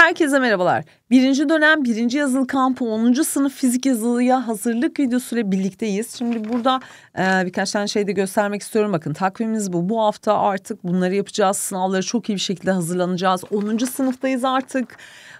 Herkese merhabalar. Birinci dönem birinci yazılı kampı 10. sınıf fizik yazılıya hazırlık videosuyla birlikteyiz. Şimdi burada e, birkaç tane şey de göstermek istiyorum. Bakın takvimimiz bu. Bu hafta artık bunları yapacağız. Sınavlara çok iyi bir şekilde hazırlanacağız. 10. sınıftayız artık.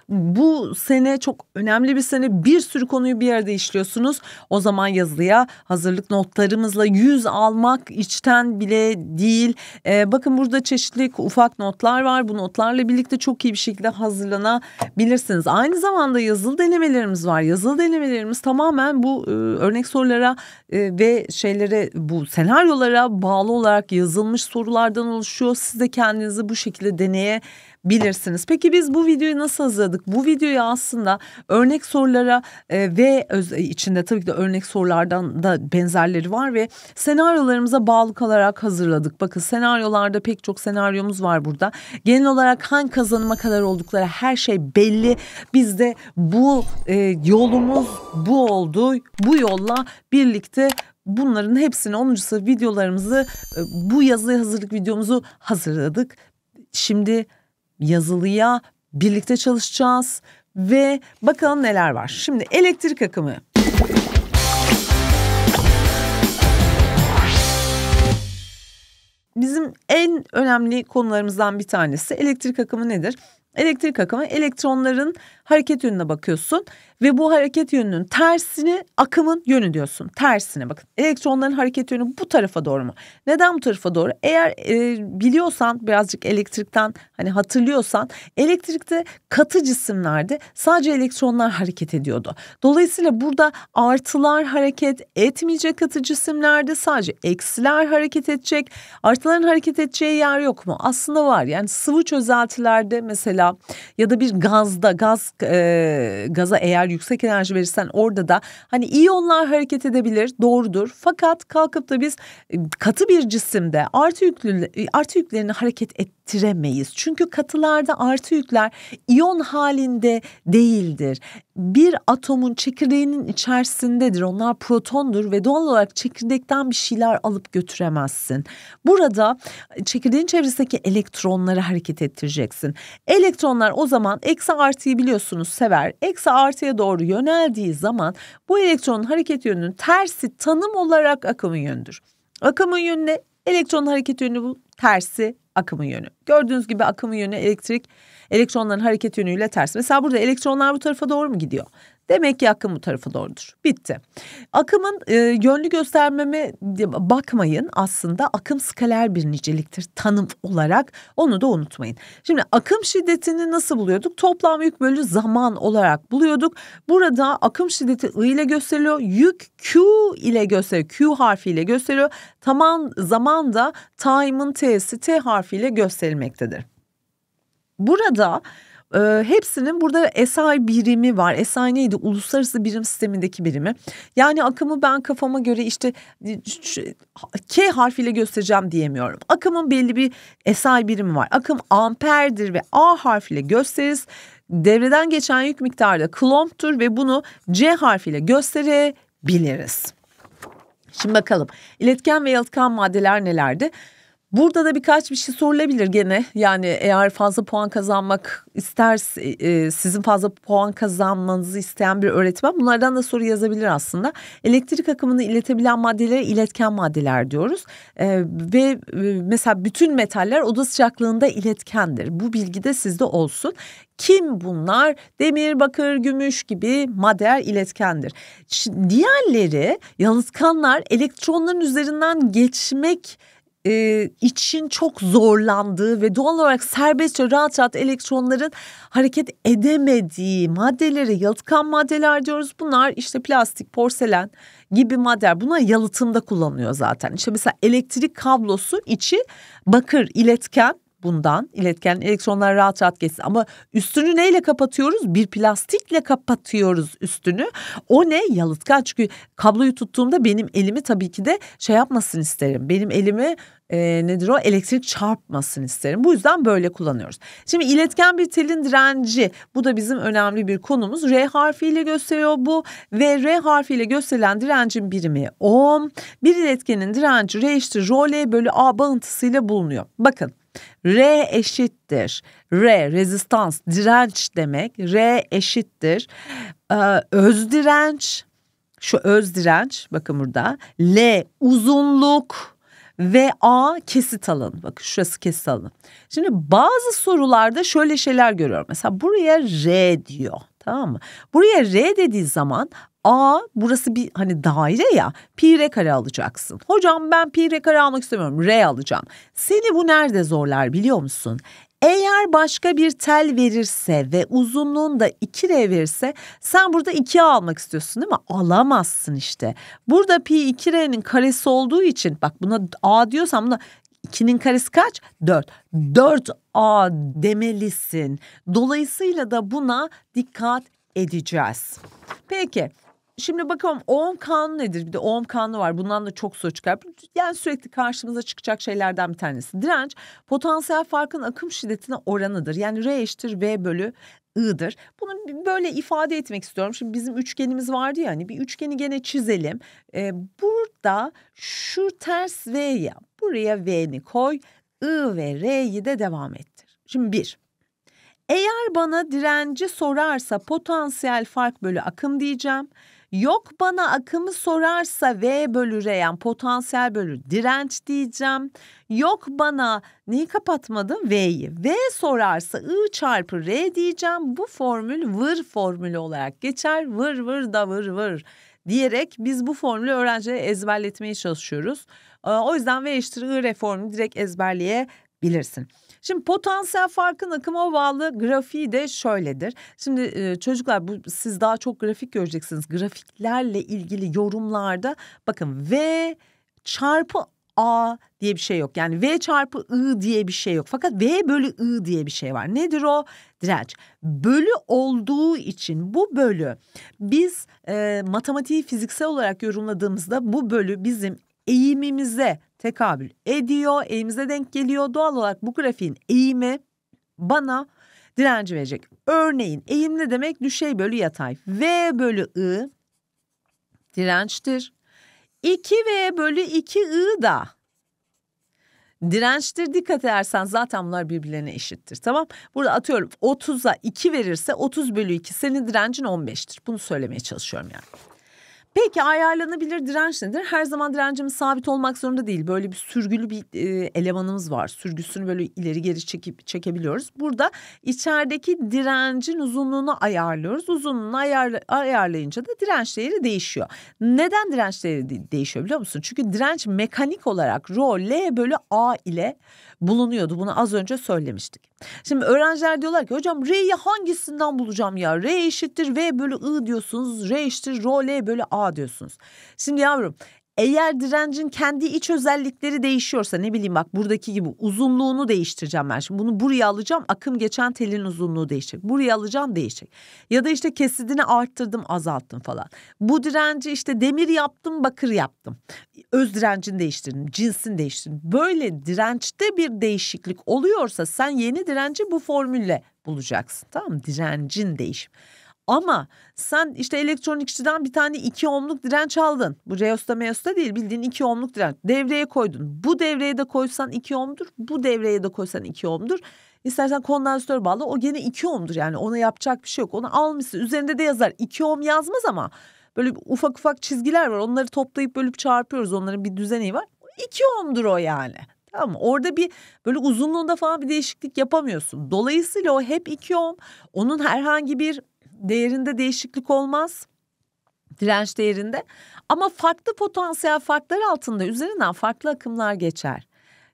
Bu sene çok önemli bir sene. Bir sürü konuyu bir yerde işliyorsunuz. O zaman yazılıya hazırlık notlarımızla yüz almak içten bile değil. Ee, bakın burada çeşitli ufak notlar var. Bu notlarla birlikte çok iyi bir şekilde hazırlanabilirsiniz. Aynı zamanda yazılı denemelerimiz var. Yazılı denemelerimiz tamamen bu e, örnek sorulara e, ve şeylere bu senaryolara bağlı olarak yazılmış sorulardan oluşuyor. Siz de kendinizi bu şekilde deneye bilirsiniz. Peki biz bu videoyu nasıl hazırladık? Bu videoyu aslında örnek sorulara e, ve öz, e, içinde tabii ki de örnek sorulardan da benzerleri var ve senaryolarımıza bağlı kalarak hazırladık. Bakın senaryolarda pek çok senaryomuz var burada. Genel olarak hangi kazanıma kadar oldukları her şey belli. Biz de bu e, yolumuz bu oldu. Bu yolla birlikte bunların hepsini 10. sınıf videolarımızı e, bu yazılı hazırlık videomuzu hazırladık. Şimdi yazılıya birlikte çalışacağız ve bakalım neler var. Şimdi elektrik akımı. Bizim en önemli konularımızdan bir tanesi elektrik akımı nedir? Elektrik akımı elektronların hareket yönüne bakıyorsun ve bu hareket yönünün tersini akımın yönü diyorsun. Tersine bakın. Elektronların hareket yönü bu tarafa doğru mu? Neden bu tarafa doğru? Eğer e, biliyorsan birazcık elektrikten hani hatırlıyorsan elektrikte katı cisimlerde sadece elektronlar hareket ediyordu. Dolayısıyla burada artılar hareket etmeyecek katı cisimlerde sadece eksiler hareket edecek. Artıların hareket edeceği yer yok mu? Aslında var. Yani sıvı çözeltilerde mesela ya da bir gazda gaz e, gaza eğer yüksek enerji verirsen orada da hani iyonlar hareket edebilir doğrudur. Fakat kalkıp da biz katı bir cisimde artı yüklü artı yüklerini hareket et üretemeyiz. Çünkü katılarda artı yükler iyon halinde değildir. Bir atomun çekirdeğinin içerisindedir. Onlar protondur ve doğal olarak çekirdekten bir şeyler alıp götüremezsin. Burada çekirdeğin çevresindeki elektronları hareket ettireceksin. Elektronlar o zaman eksi artıyı biliyorsunuz sever. Eksi artıya doğru yöneldiği zaman bu elektronun hareket yönünün tersi tanım olarak akımın yönüdür. Akımın yönüne elektron hareket yönü bu tersi akımı yönü. Gördüğünüz gibi akımın yönü elektrik elektronların hareket yönüyle ters. Mesela burada elektronlar bu tarafa doğru mu gidiyor? Demek ki akım bu tarafı doğrudur. Bitti. Akımın e, yönlü göstermeme bakmayın aslında akım skaler bir niceliktir tanım olarak onu da unutmayın. Şimdi akım şiddetini nasıl buluyorduk? Toplam yük bölü zaman olarak buluyorduk. Burada akım şiddeti I ile gösteriliyor. Yük Q ile gösteriliyor. Q harfiyle gösteriyor, Tamam zaman da time'ın T'si T harfiyle gösterilmektedir. Burada e, hepsinin burada SI birimi var. SI neydi? Uluslararası birim sistemindeki birimi. Yani akımı ben kafama göre işte e, K harfiyle göstereceğim diyemiyorum. Akımın belli bir SI birimi var. Akım amperdir ve A harfiyle gösteririz. Devreden geçen yük miktarı klomptur ve bunu C harfiyle gösterebiliriz. Şimdi bakalım iletken ve yalıtkan maddeler nelerdi? Burada da birkaç bir şey sorulabilir gene. Yani eğer fazla puan kazanmak ister, e, e, sizin fazla puan kazanmanızı isteyen bir öğretmen bunlardan da soru yazabilir aslında. Elektrik akımını iletebilen maddelere iletken maddeler diyoruz. E, ve mesela bütün metaller oda sıcaklığında iletkendir. Bu bilgi de sizde olsun. Kim bunlar? Demir, bakır, gümüş gibi maddeler iletkendir. Şimdi diğerleri yalıtkanlar elektronların üzerinden geçmek e, için çok zorlandığı ve doğal olarak serbestçe rahat rahat elektronların hareket edemediği maddelere yalıtkan maddeler diyoruz. Bunlar işte plastik, porselen gibi maddeler. Bunlar yalıtımda kullanılıyor zaten. İşte mesela elektrik kablosu içi bakır, iletken bundan iletken elektronlar rahat rahat geçsin ama üstünü neyle kapatıyoruz bir plastikle kapatıyoruz üstünü o ne yalıtkan çünkü kabloyu tuttuğumda benim elimi tabii ki de şey yapmasın isterim benim elimi e, nedir o elektrik çarpmasın isterim. Bu yüzden böyle kullanıyoruz. Şimdi iletken bir telin direnci bu da bizim önemli bir konumuz. R harfiyle gösteriyor bu ve R harfiyle gösterilen direncin birimi ohm. Bir iletkenin direnci R eşittir rho L bölü A bağıntısıyla bulunuyor. Bakın R eşittir. R rezistans direnç demek. R eşittir. Ee, öz direnç şu öz direnç bakın burada L uzunluk ve A kesit alın. Bakın şurası kesit alın. Şimdi bazı sorularda şöyle şeyler görüyorum. Mesela buraya R diyor. Tamam mı? Buraya R dediği zaman A burası bir hani daire ya pi r kare alacaksın. Hocam ben pi r kare almak istemiyorum r alacağım. Seni bu nerede zorlar biliyor musun? Eğer başka bir tel verirse ve uzunluğun da 2R verirse sen burada 2 almak istiyorsun değil mi? Alamazsın işte. Burada pi 2R'nin karesi olduğu için bak buna A diyorsan, buna 2'nin karesi kaç? 4. 4A demelisin. Dolayısıyla da buna dikkat edeceğiz. Peki Şimdi bakalım Ohm kanunu nedir? Bir de Ohm kanunu var. Bundan da çok soru çıkar. Yani sürekli karşımıza çıkacak şeylerden bir tanesi. Direnç potansiyel farkın akım şiddetine oranıdır. Yani R eşittir V bölü I'dır. Bunu böyle ifade etmek istiyorum. Şimdi bizim üçgenimiz vardı ya hani bir üçgeni gene çizelim. Ee, burada şu ters V'ye buraya V'ni koy. I ve R'yi de devam ettir. Şimdi bir. Eğer bana direnci sorarsa potansiyel fark bölü akım diyeceğim. Yok bana akımı sorarsa V bölü R yani potansiyel bölü direnç diyeceğim. Yok bana neyi kapatmadım? V'yi. V sorarsa I çarpı R diyeceğim. Bu formül vır formülü olarak geçer. Vır vır da vır vır diyerek biz bu formülü öğrenciye ezberletmeye çalışıyoruz. Ee, o yüzden V eşittir I formülü direkt ezberleyebilirsin. Şimdi potansiyel farkın akıma bağlı grafiği de şöyledir. Şimdi e, çocuklar bu siz daha çok grafik göreceksiniz. Grafiklerle ilgili yorumlarda bakın V çarpı A diye bir şey yok. Yani V çarpı I diye bir şey yok. Fakat V bölü I diye bir şey var. Nedir o? Direnç. Bölü olduğu için bu bölü biz e, matematiği fiziksel olarak yorumladığımızda bu bölü bizim eğimimize tekabül ediyor. Elimize denk geliyor. Doğal olarak bu grafiğin eğimi bana direnci verecek. Örneğin eğim ne demek? Düşey bölü yatay. V bölü I dirençtir. 2V bölü 2I da dirençtir. Dikkat edersen zaten bunlar birbirlerine eşittir. Tamam. Burada atıyorum 30'a 2 verirse 30 bölü 2 senin direncin 15'tir. Bunu söylemeye çalışıyorum yani. Peki ayarlanabilir direnç nedir? Her zaman direncimiz sabit olmak zorunda değil. Böyle bir sürgülü bir e, elemanımız var. Sürgüsünü böyle ileri geri çekip çekebiliyoruz. Burada içerideki direncin uzunluğunu ayarlıyoruz. Uzunluğunu ayarla, ayarlayınca da direnç değeri değişiyor. Neden direnç değeri değişiyor biliyor musun? Çünkü direnç mekanik olarak rho L bölü A ile bulunuyordu. Bunu az önce söylemiştik. Şimdi öğrenciler diyorlar ki hocam R'yi hangisinden bulacağım ya? R eşittir V bölü I diyorsunuz. R eşittir Rho L bölü A diyorsunuz. Şimdi yavrum eğer direncin kendi iç özellikleri değişiyorsa ne bileyim bak buradaki gibi uzunluğunu değiştireceğim ben şimdi bunu buraya alacağım akım geçen telin uzunluğu değişecek buraya alacağım değişecek ya da işte kesidini arttırdım azalttım falan bu direnci işte demir yaptım bakır yaptım öz direncini değiştirdin, cinsini değiştirdin. Böyle dirençte bir değişiklik oluyorsa sen yeni direnci bu formülle bulacaksın. Tamam mı? Direncin değişim. Ama sen işte elektronikçiden bir tane 2 ohmluk direnç aldın. Bu reosta meosta değil bildiğin 2 ohmluk direnç. Devreye koydun. Bu devreye de koysan 2 ohmdur. Bu devreye de koysan 2 ohmdur. İstersen kondansatör bağlı. o gene 2 ohmdur. Yani ona yapacak bir şey yok. Onu almışsın. Üzerinde de yazar. 2 ohm yazmaz ama böyle ufak ufak çizgiler var. Onları toplayıp bölüp çarpıyoruz. Onların bir düzeni var. İki ohmdur o yani. Tamam Orada bir böyle uzunluğunda falan bir değişiklik yapamıyorsun. Dolayısıyla o hep iki ohm. Onun herhangi bir değerinde değişiklik olmaz. Direnç değerinde. Ama farklı potansiyel farklar altında üzerinden farklı akımlar geçer.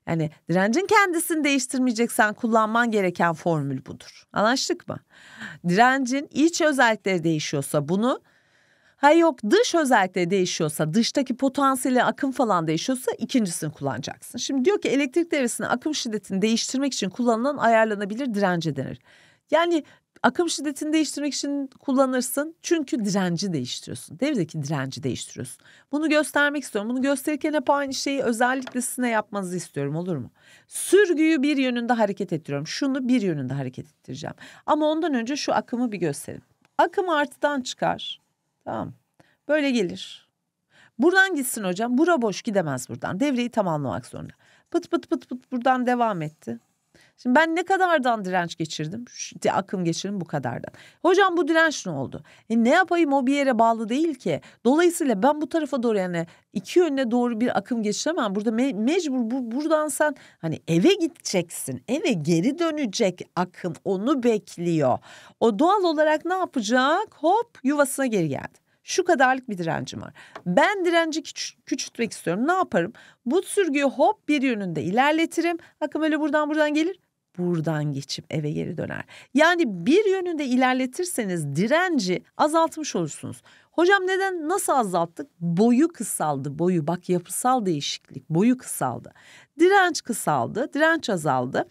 Yani direncin kendisini değiştirmeyeceksen kullanman gereken formül budur. Anlaştık mı? Direncin iç özellikleri değişiyorsa bunu Ha yok dış özellikle değişiyorsa, dıştaki potansiyeli akım falan değişiyorsa ikincisini kullanacaksın. Şimdi diyor ki elektrik devresinin akım şiddetini değiştirmek için kullanılan ayarlanabilir dirence denir. Yani akım şiddetini değiştirmek için kullanırsın. Çünkü direnci değiştiriyorsun. Devredeki direnci değiştiriyorsun. Bunu göstermek istiyorum. Bunu gösterirken hep aynı şeyi özellikle sizinle yapmanızı istiyorum olur mu? Sürgüyü bir yönünde hareket ettiriyorum. Şunu bir yönünde hareket ettireceğim. Ama ondan önce şu akımı bir gösterin. Akım artıdan çıkar. Tamam. Böyle gelir. Buradan gitsin hocam. Bura boş gidemez buradan. Devreyi tamamlamak zorunda. Pıt pıt pıt pıt buradan devam etti. Şimdi ben ne kadardan direnç geçirdim? İşte akım geçirdim bu kadardan. Hocam bu direnç ne oldu? E ne yapayım o bir yere bağlı değil ki. Dolayısıyla ben bu tarafa doğru yani iki yöne doğru bir akım geçiremem. Burada me mecbur bu, buradan sen hani eve gideceksin. Eve geri dönecek akım onu bekliyor. O doğal olarak ne yapacak? Hop yuvasına geri geldi şu kadarlık bir direncim var. Ben direnci küç- küçültmek istiyorum. Ne yaparım? Bu sürgüyü hop bir yönünde ilerletirim. Akım öyle buradan buradan gelir buradan geçip eve geri döner. Yani bir yönünde ilerletirseniz direnci azaltmış olursunuz. Hocam neden nasıl azalttık? Boyu kısaldı boyu bak yapısal değişiklik boyu kısaldı. Direnç kısaldı direnç azaldı.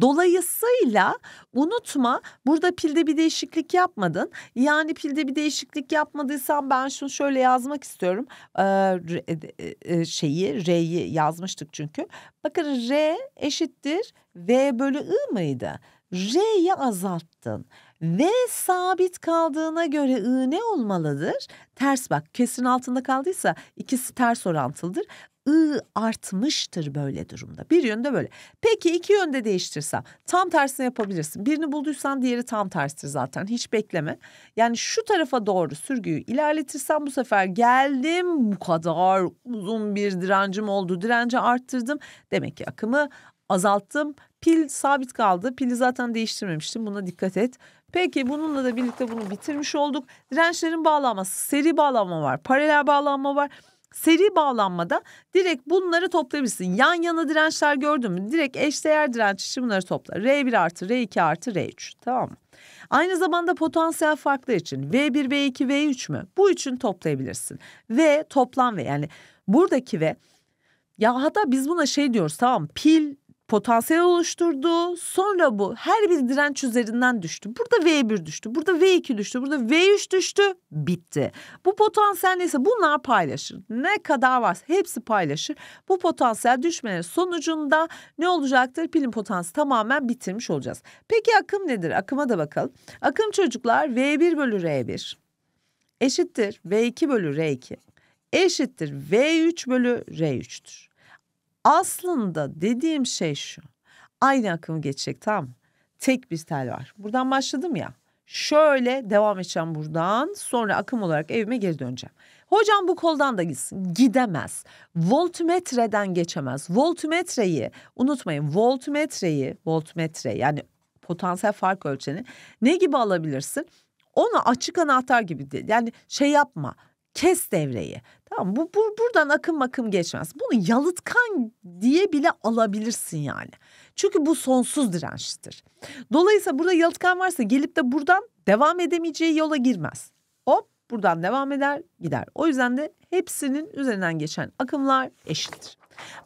Dolayısıyla unutma burada pilde bir değişiklik yapmadın. Yani pilde bir değişiklik yapmadıysan ben şunu şöyle yazmak istiyorum. Ee, e, e, şeyi R'yi yazmıştık çünkü. Bakın R eşittir V bölü I mıydı? J'yi azalttın. V sabit kaldığına göre I ne olmalıdır? Ters bak kesin altında kaldıysa ikisi ters orantılıdır. I artmıştır böyle durumda. Bir yönde böyle. Peki iki yönde değiştirsem tam tersini yapabilirsin. Birini bulduysan diğeri tam terstir zaten. Hiç bekleme. Yani şu tarafa doğru sürgüyü ilerletirsen bu sefer geldim bu kadar uzun bir direncim oldu. Direnci arttırdım. Demek ki akımı azalttım. Pil sabit kaldı. Pili zaten değiştirmemiştim. Buna dikkat et. Peki bununla da birlikte bunu bitirmiş olduk. Dirençlerin bağlanması, seri bağlanma var, paralel bağlanma var. Seri bağlanmada direkt bunları toplayabilirsin. Yan yana dirençler gördün mü? Direkt eşdeğer direnç için bunları topla. R1 artı R2 artı R3 tamam mı? Aynı zamanda potansiyel farklar için V1, V2, V3 mü? Bu için toplayabilirsin. V toplam V yani buradaki V ya hatta biz buna şey diyoruz tamam pil potansiyel oluşturdu. Sonra bu her bir direnç üzerinden düştü. Burada V1 düştü, burada V2 düştü, burada V3 düştü. Bitti. Bu potansiyel neyse bunlar paylaşır. Ne kadar var? hepsi paylaşır. Bu potansiyel düşmeleri sonucunda ne olacaktır? Pilin potansı tamamen bitirmiş olacağız. Peki akım nedir? Akıma da bakalım. Akım çocuklar V1 bölü R1 eşittir V2 bölü R2 eşittir V3 bölü R3'tür. Aslında dediğim şey şu. Aynı akımı geçecek tamam Tek bir tel var. Buradan başladım ya. Şöyle devam edeceğim buradan. Sonra akım olarak evime geri döneceğim. Hocam bu koldan da gitsin. Gidemez. Voltmetreden geçemez. Voltmetreyi unutmayın. Voltmetreyi, voltmetre yani potansiyel fark ölçeni ne gibi alabilirsin? Onu açık anahtar gibi değil. Yani şey yapma. Kes devreyi. Tamam bu, bu buradan akım akım geçmez. Bunu yalıtkan diye bile alabilirsin yani. Çünkü bu sonsuz dirençtir. Dolayısıyla burada yalıtkan varsa gelip de buradan devam edemeyeceği yola girmez. Hop buradan devam eder gider. O yüzden de hepsinin üzerinden geçen akımlar eşittir.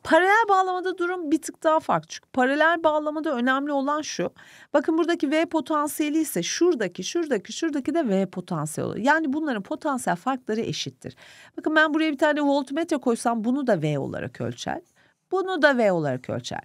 Paralel bağlamada durum bir tık daha farklı. Çünkü paralel bağlamada önemli olan şu. Bakın buradaki V potansiyeli ise şuradaki, şuradaki, şuradaki de V potansiyeli. Yani bunların potansiyel farkları eşittir. Bakın ben buraya bir tane voltmetre koysam bunu da V olarak ölçer. Bunu da V olarak ölçer.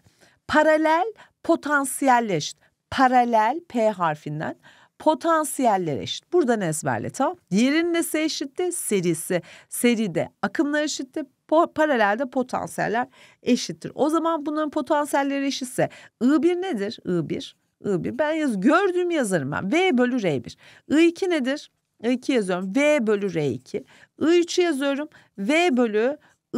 Paralel potansiyeller eşit. Paralel P harfinden potansiyeller eşit. Buradan ezberle tamam. Yerinin nesi eşitti? Serisi. Seride akımlar eşitti po paralelde potansiyeller eşittir. O zaman bunların potansiyelleri eşitse I1 nedir? I1. I1 ben yaz gördüğüm yazarım ben. V bölü R1. I2 nedir? I2 yazıyorum. V bölü R2. I3'ü yazıyorum. V bölü e,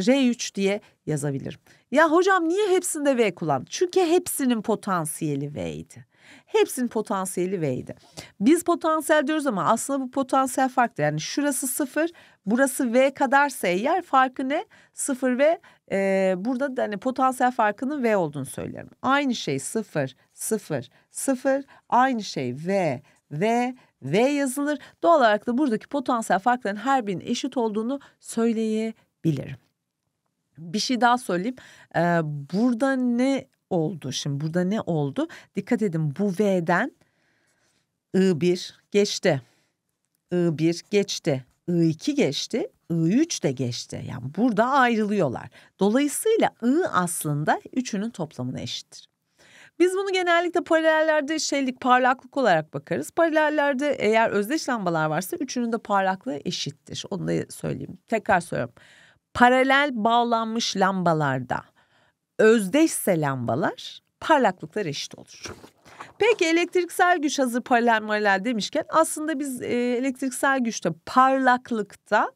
R3 diye yazabilirim. Ya hocam niye hepsinde V kullan? Çünkü hepsinin potansiyeli V'ydi. Hepsinin potansiyeli V'ydi. Biz potansiyel diyoruz ama aslında bu potansiyel farklı. Yani şurası sıfır, Burası V kadarsa eğer farkı ne? Sıfır ve e, burada da hani potansiyel farkının V olduğunu söylerim. Aynı şey sıfır, sıfır, sıfır. Aynı şey V, V, V yazılır. Doğal olarak da buradaki potansiyel farkların her birinin eşit olduğunu söyleyebilirim. Bir şey daha söyleyeyim. Ee, burada ne oldu? Şimdi burada ne oldu? Dikkat edin bu V'den I1 geçti. I1 geçti. I2 geçti, I3 de geçti. Yani burada ayrılıyorlar. Dolayısıyla I aslında üçünün toplamına eşittir. Biz bunu genellikle paralellerde şeylik parlaklık olarak bakarız. Paralellerde eğer özdeş lambalar varsa üçünün de parlaklığı eşittir. Onu da söyleyeyim. Tekrar söylüyorum. Paralel bağlanmış lambalarda özdeşse lambalar parlaklıklar eşit olur. Peki elektriksel güç hazır paralel paralel demişken aslında biz e, elektriksel güçte parlaklıkta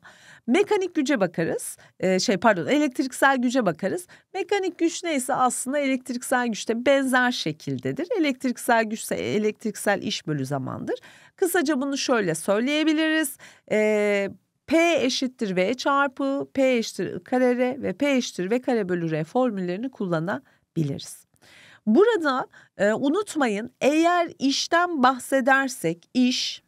mekanik güce bakarız. E, şey pardon elektriksel güce bakarız. Mekanik güç neyse aslında elektriksel güçte benzer şekildedir. Elektriksel güçse elektriksel iş bölü zamandır. Kısaca bunu şöyle söyleyebiliriz. E, P eşittir V çarpı P eşittir I kare R ve P eşittir V kare bölü R formüllerini kullanabiliriz. Burada e, unutmayın eğer işten bahsedersek iş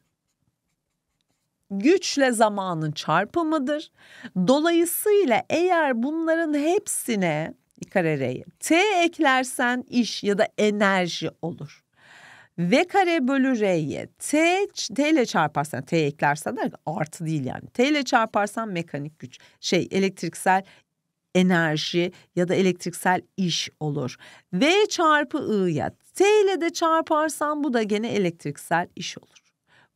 güçle zamanın çarpımıdır. Dolayısıyla eğer bunların hepsine kareye T eklersen iş ya da enerji olur. V kare bölü R'ye T, T ile çarparsan T eklersen de artı değil yani. T ile çarparsan mekanik güç şey elektriksel enerji ya da elektriksel iş olur. V çarpı I'ya T ile de çarparsan bu da gene elektriksel iş olur.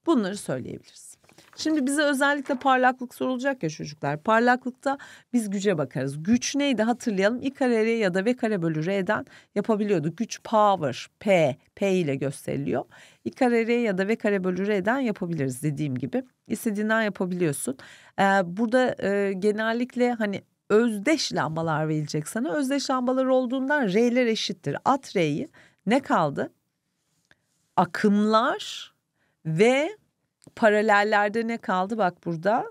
Bunları söyleyebiliriz. Şimdi bize özellikle parlaklık sorulacak ya çocuklar. Parlaklıkta biz güce bakarız. Güç neydi hatırlayalım. I kare R ya da V kare bölü R'den yapabiliyorduk. Güç power P, P ile gösteriliyor. I kare R ya da V kare bölü R'den yapabiliriz dediğim gibi. İstediğinden yapabiliyorsun. Ee, burada e, genellikle hani özdeş lambalar verilecek sana. Özdeş lambalar olduğundan R'ler eşittir. At R'yi ne kaldı? Akımlar ve paralellerde ne kaldı? Bak burada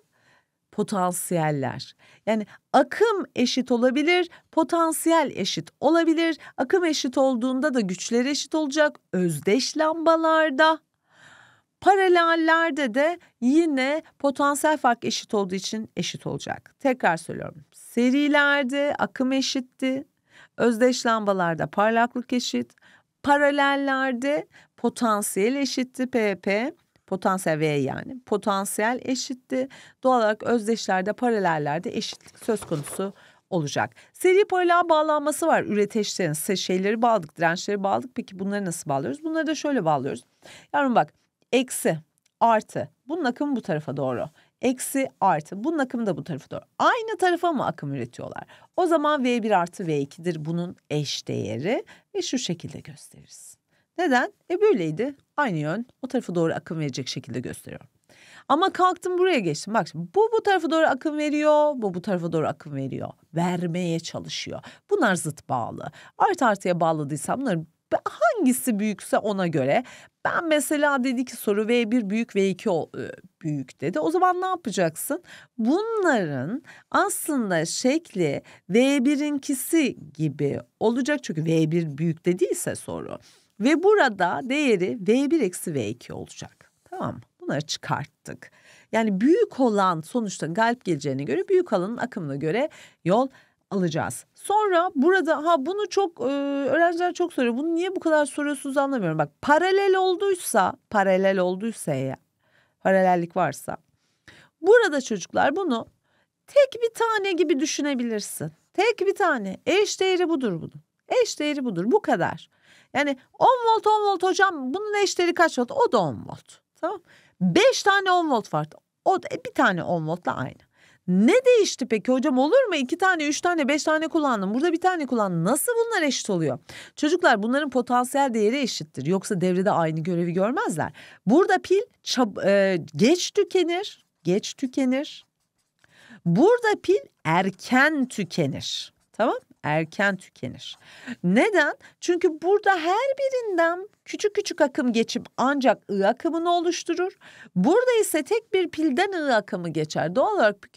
potansiyeller. Yani akım eşit olabilir, potansiyel eşit olabilir. Akım eşit olduğunda da güçler eşit olacak. Özdeş lambalarda Paralellerde de yine potansiyel fark eşit olduğu için eşit olacak. Tekrar söylüyorum. Serilerde akım eşitti. Özdeş lambalarda parlaklık eşit. Paralellerde potansiyel eşitti PP. Potansiyel V yani. Potansiyel eşitti. Doğal olarak özdeşlerde paralellerde eşitlik söz konusu olacak. Seri paralel bağlanması var üreteçlerin. Şeyleri bağladık, dirençleri bağladık. Peki bunları nasıl bağlıyoruz? Bunları da şöyle bağlıyoruz. Yavrum bak eksi, artı. Bunun akımı bu tarafa doğru eksi artı. Bunun akımı da bu tarafa doğru. Aynı tarafa mı akım üretiyorlar? O zaman V1 artı V2'dir bunun eş değeri ve şu şekilde gösteririz. Neden? E böyleydi. Aynı yön o tarafa doğru akım verecek şekilde gösteriyorum. Ama kalktım buraya geçtim. Bak bu bu tarafa doğru akım veriyor, bu bu tarafa doğru akım veriyor. Vermeye çalışıyor. Bunlar zıt bağlı. Artı artıya bağladıysam bunların hangisi büyükse ona göre ben mesela dedi ki soru V1 büyük V2 e, büyük dedi. O zaman ne yapacaksın? Bunların aslında şekli V1'inkisi gibi olacak. Çünkü V1 büyük dediyse soru. Ve burada değeri V1 eksi V2 olacak. Tamam Bunları çıkarttık. Yani büyük olan sonuçta galip geleceğine göre büyük alanın akımına göre yol alacağız. Sonra burada ha bunu çok e, öğrenciler çok soruyor. Bunu niye bu kadar soruyorsunuz anlamıyorum. Bak paralel olduysa, paralel olduysa ya, paralellik varsa. Burada çocuklar bunu tek bir tane gibi düşünebilirsin. Tek bir tane. Eş değeri budur bunun. Eş değeri budur. Bu kadar. Yani 10 volt 10 volt hocam bunun eş değeri kaç volt? O da 10 volt. Tamam. 5 tane 10 volt var. O da e, bir tane 10 voltla aynı. Ne değişti peki hocam olur mu? İki tane, üç tane, beş tane kullandım. Burada bir tane kullandım. Nasıl bunlar eşit oluyor? Çocuklar bunların potansiyel değeri eşittir. Yoksa devrede aynı görevi görmezler. Burada pil e, geç tükenir. Geç tükenir. Burada pil erken tükenir. Tamam erken tükenir. Neden? Çünkü burada her birinden küçük küçük akım geçip ancak I akımını oluşturur. Burada ise tek bir pilden I akımı geçer. Doğal olarak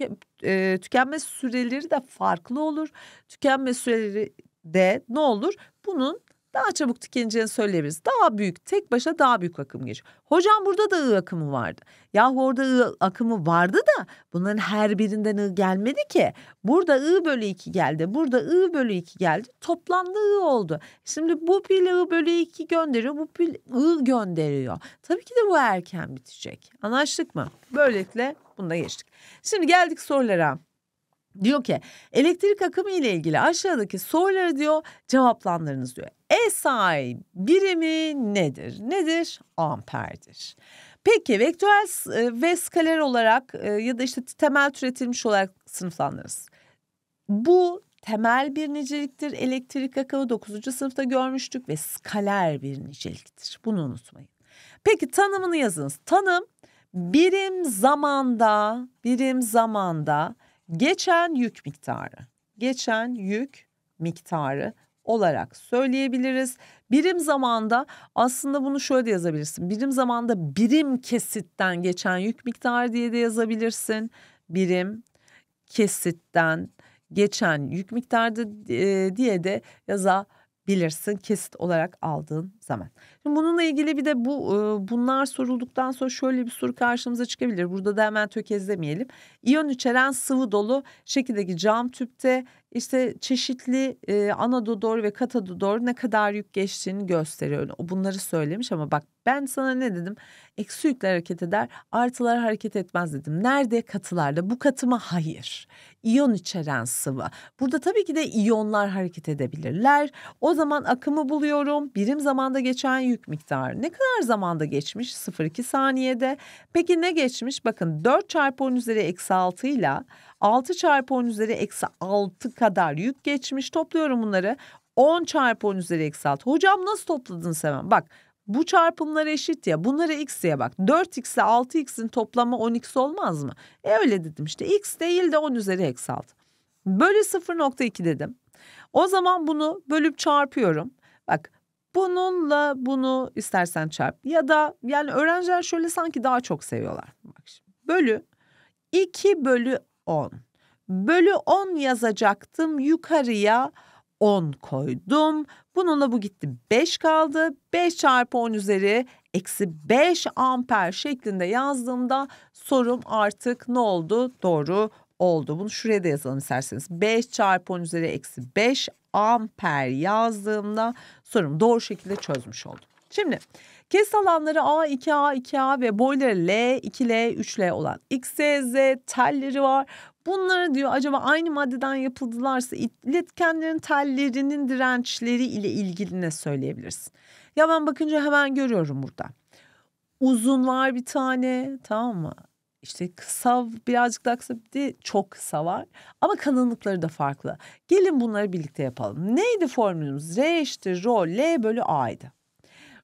e, tükenme süreleri de farklı olur. Tükenme süreleri de ne olur? Bunun daha çabuk tükeneceğini söyleyebiliriz. Daha büyük, tek başına daha büyük akım geçiyor. Hocam burada da ı akımı vardı. Yahu orada ı akımı vardı da bunların her birinden ı gelmedi ki. Burada ı bölü 2 geldi, burada ı bölü 2 geldi. Toplamda ı oldu. Şimdi bu pil ı bölü 2 gönderiyor, bu pil ı gönderiyor. Tabii ki de bu erken bitecek. Anlaştık mı? Böylelikle bunda geçtik. Şimdi geldik sorulara. Diyor ki elektrik akımı ile ilgili aşağıdaki soruları diyor cevaplandırınız diyor. SI birimi nedir? Nedir? Amperdir. Peki vektörel e, ve skaler olarak e, ya da işte temel türetilmiş olarak sınıflandırırız. Bu temel bir niceliktir. Elektrik akımı 9. sınıfta görmüştük ve skaler bir niceliktir. Bunu unutmayın. Peki tanımını yazınız. Tanım birim zamanda, birim zamanda Geçen yük miktarı. Geçen yük miktarı olarak söyleyebiliriz. Birim zamanda aslında bunu şöyle de yazabilirsin. Birim zamanda birim kesitten geçen yük miktarı diye de yazabilirsin. Birim kesitten geçen yük miktarı e, diye de yazabilirsin bilirsin kesit olarak aldığın zaman. Şimdi bununla ilgili bir de bu e, bunlar sorulduktan sonra şöyle bir soru karşımıza çıkabilir. Burada da hemen tökezlemeyelim. İyon içeren sıvı dolu şekildeki cam tüpte işte çeşitli e, anadodor ve katadodor ne kadar yük geçtiğini gösteriyor. O bunları söylemiş ama bak ben sana ne dedim? Eksi yükler hareket eder, artılar hareket etmez dedim. Nerede katılarda? Bu katıma Hayır. İyon içeren sıvı. Burada tabii ki de iyonlar hareket edebilirler. O zaman akımı buluyorum. Birim zamanda geçen yük miktarı. Ne kadar zamanda geçmiş? 0,2 saniyede. Peki ne geçmiş? Bakın 4 çarpı 10 üzeri eksi 6 ile 6 çarpı 10 üzeri eksi 6 kadar yük geçmiş. Topluyorum bunları. 10 çarpı 10 üzeri eksi 6. Hocam nasıl topladın Seven? Bak bu çarpımlar eşit ya bunları x diye bak 4x ile 6x'in toplamı 10x olmaz mı? E öyle dedim işte x değil de 10 üzeri eksi 6. Bölü 0.2 dedim. O zaman bunu bölüp çarpıyorum. Bak bununla bunu istersen çarp ya da yani öğrenciler şöyle sanki daha çok seviyorlar. Bak şimdi, bölü 2 bölü 10. Bölü 10 yazacaktım yukarıya 10 koydum. Bununla bu gitti 5 kaldı. 5 çarpı 10 üzeri eksi 5 amper şeklinde yazdığımda sorum artık ne oldu? Doğru oldu. Bunu şuraya da yazalım isterseniz. 5 çarpı 10 üzeri eksi 5 amper yazdığımda sorum doğru şekilde çözmüş oldum. Şimdi Kes alanları A2, A2A ve boyları L, 2L, 3L olan XZ telleri var. Bunları diyor acaba aynı maddeden yapıldılarsa iletkenlerin tellerinin dirençleri ile ilgili ne söyleyebilirsin? Ya ben bakınca hemen görüyorum burada. Uzun var bir tane tamam mı? İşte kısa birazcık daha kısa bir de çok kısa var. Ama kalınlıkları da farklı. Gelin bunları birlikte yapalım. Neydi formülümüz? R eşittir rho L bölü A'ydı.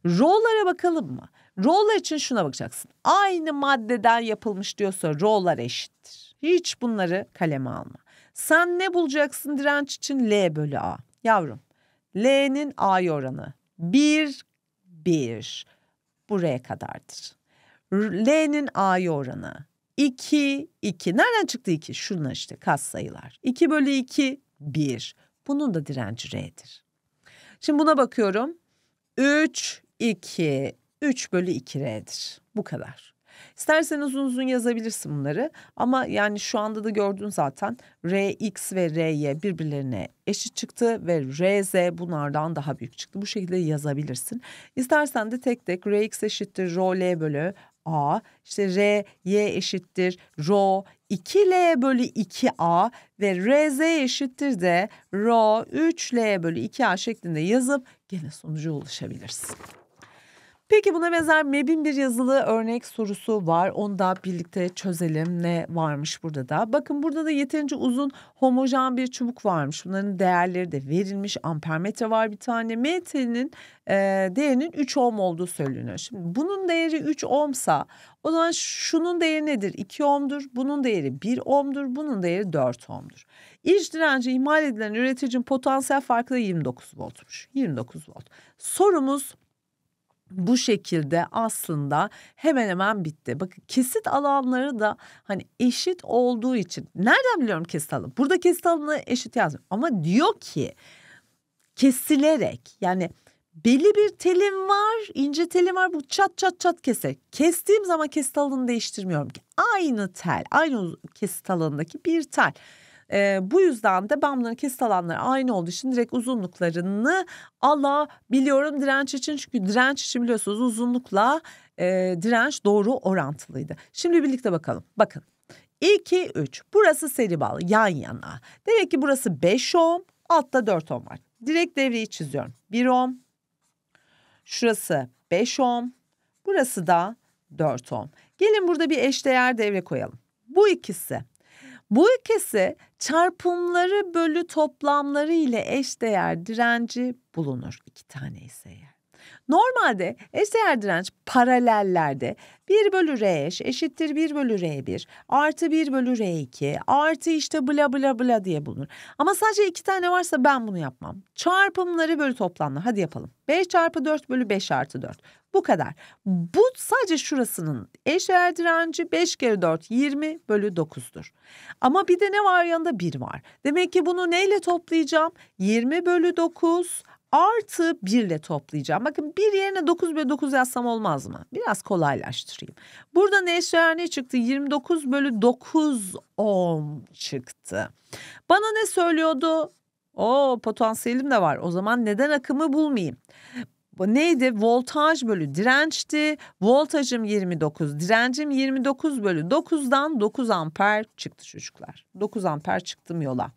Rollara bakalım mı? Roller için şuna bakacaksın. Aynı maddeden yapılmış diyorsa roller eşittir. Hiç bunları kaleme alma. Sen ne bulacaksın direnç için? L bölü A. Yavrum L'nin A oranı 1, 1 buraya kadardır. L'nin A oranı 2, 2. Nereden çıktı 2? Şunlar işte kas sayılar. 2 bölü 2, 1. Bunun da direnci R'dir. Şimdi buna bakıyorum. 3, 2, 3 bölü 2R'dir. Bu kadar. İstersen uzun uzun yazabilirsin bunları ama yani şu anda da gördün zaten Rx ve Ry birbirlerine eşit çıktı ve Rz bunlardan daha büyük çıktı. Bu şekilde yazabilirsin. İstersen de tek tek Rx eşittir l bölü A işte ry eşittir Rho 2L bölü 2A ve RZ eşittir de Rho 3L bölü 2A şeklinde yazıp gene sonuca ulaşabilirsin. Peki buna benzer MEB'in bir yazılı örnek sorusu var. Onu da birlikte çözelim. Ne varmış burada da? Bakın burada da yeterince uzun homojen bir çubuk varmış. Bunların değerleri de verilmiş. Ampermetre var bir tane. MT'nin e, değerinin 3 ohm olduğu söyleniyor. Şimdi bunun değeri 3 ohmsa o zaman şunun değeri nedir? 2 ohmdur. Bunun değeri 1 ohmdur. Bunun değeri 4 ohmdur. İç direnci ihmal edilen üreticinin potansiyel farkı da 29 voltmuş. 29 volt. Sorumuz bu şekilde aslında hemen hemen bitti. Bakın kesit alanları da hani eşit olduğu için nereden biliyorum kesit alanı? Burada kesit alanı eşit yazmıyor ama diyor ki kesilerek yani belli bir telim var, ince telim var. Bu çat çat çat keser. Kestiğim zaman kesit alanını değiştirmiyorum ki. Aynı tel, aynı kesit alanındaki bir tel. E, bu yüzden de ben bunların kesit alanları aynı olduğu için direkt uzunluklarını alabiliyorum direnç için. Çünkü direnç için biliyorsunuz uzunlukla e, direnç doğru orantılıydı. Şimdi birlikte bakalım. Bakın 2, 3 burası seri bağlı yan yana. Demek ki burası 5 ohm altta 4 ohm var. Direkt devreyi çiziyorum. 1 ohm şurası 5 ohm burası da 4 ohm. Gelin burada bir eşdeğer devre koyalım. Bu ikisi bu ikisi çarpımları bölü toplamları ile eşdeğer direnci bulunur iki tane ise eğer. Normalde eşdeğer direnç paralellerde 1 bölü R eş eşittir 1 bölü R1 artı 1 bölü R2 artı işte bla bla bla diye bulunur. Ama sadece iki tane varsa ben bunu yapmam. Çarpımları bölü toplamla hadi yapalım. 5 çarpı 4 bölü 5 artı 4. Bu kadar. Bu sadece şurasının eşer direnci 5 kere 4 20 bölü 9'dur. Ama bir de ne var yanında 1 var. Demek ki bunu neyle toplayacağım? 20 bölü 9 artı 1 ile toplayacağım. Bakın 1 yerine 9 bölü 9 yazsam olmaz mı? Biraz kolaylaştırayım. Burada ne eşer ne çıktı? 29 bölü 9 ohm çıktı. Bana ne söylüyordu? O potansiyelim de var. O zaman neden akımı bulmayayım? neydi? Voltaj bölü dirençti. Voltajım 29, direncim 29 bölü 9'dan 9 amper çıktı çocuklar. 9 amper çıktım yola.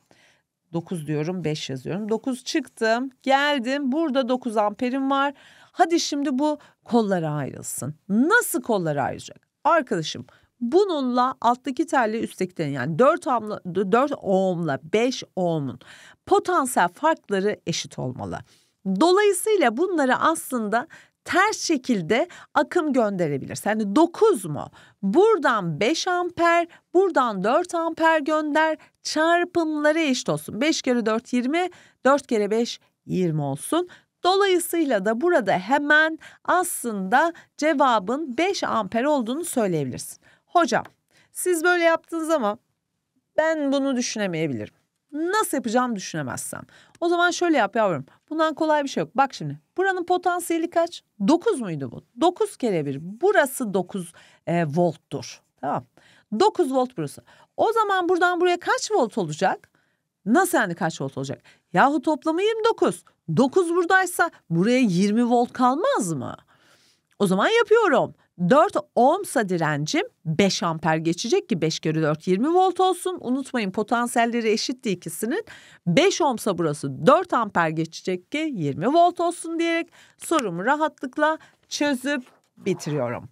9 diyorum 5 yazıyorum. 9 çıktım geldim burada 9 amperim var. Hadi şimdi bu kollara ayrılsın. Nasıl kollara ayrılacak? Arkadaşım bununla alttaki telli üstteki telli yani 4 ohmla, 4 ohmla 5 ohmun potansiyel farkları eşit olmalı. Dolayısıyla bunları aslında ters şekilde akım gönderebilir. Hani 9 mu? Buradan 5 amper, buradan 4 amper gönder. Çarpımları eşit olsun. 5 kere 4 20, 4 kere 5 20 olsun. Dolayısıyla da burada hemen aslında cevabın 5 amper olduğunu söyleyebilirsin. Hocam siz böyle yaptınız ama ben bunu düşünemeyebilirim. Nasıl yapacağım düşünemezsem. O zaman şöyle yap yavrum. Bundan kolay bir şey yok. Bak şimdi buranın potansiyeli kaç? 9 muydu bu? 9 kere 1. Burası 9 e, volttur. Tamam. 9 volt burası. O zaman buradan buraya kaç volt olacak? Nasıl yani kaç volt olacak? Yahu toplamı 29. 9 buradaysa buraya 20 volt kalmaz mı? O zaman yapıyorum. 4 ohmsa direncim 5 amper geçecek ki 5 kere 4 20 volt olsun. Unutmayın potansiyelleri eşitti ikisinin. 5 ohmsa burası 4 amper geçecek ki 20 volt olsun diyerek sorumu rahatlıkla çözüp bitiriyorum.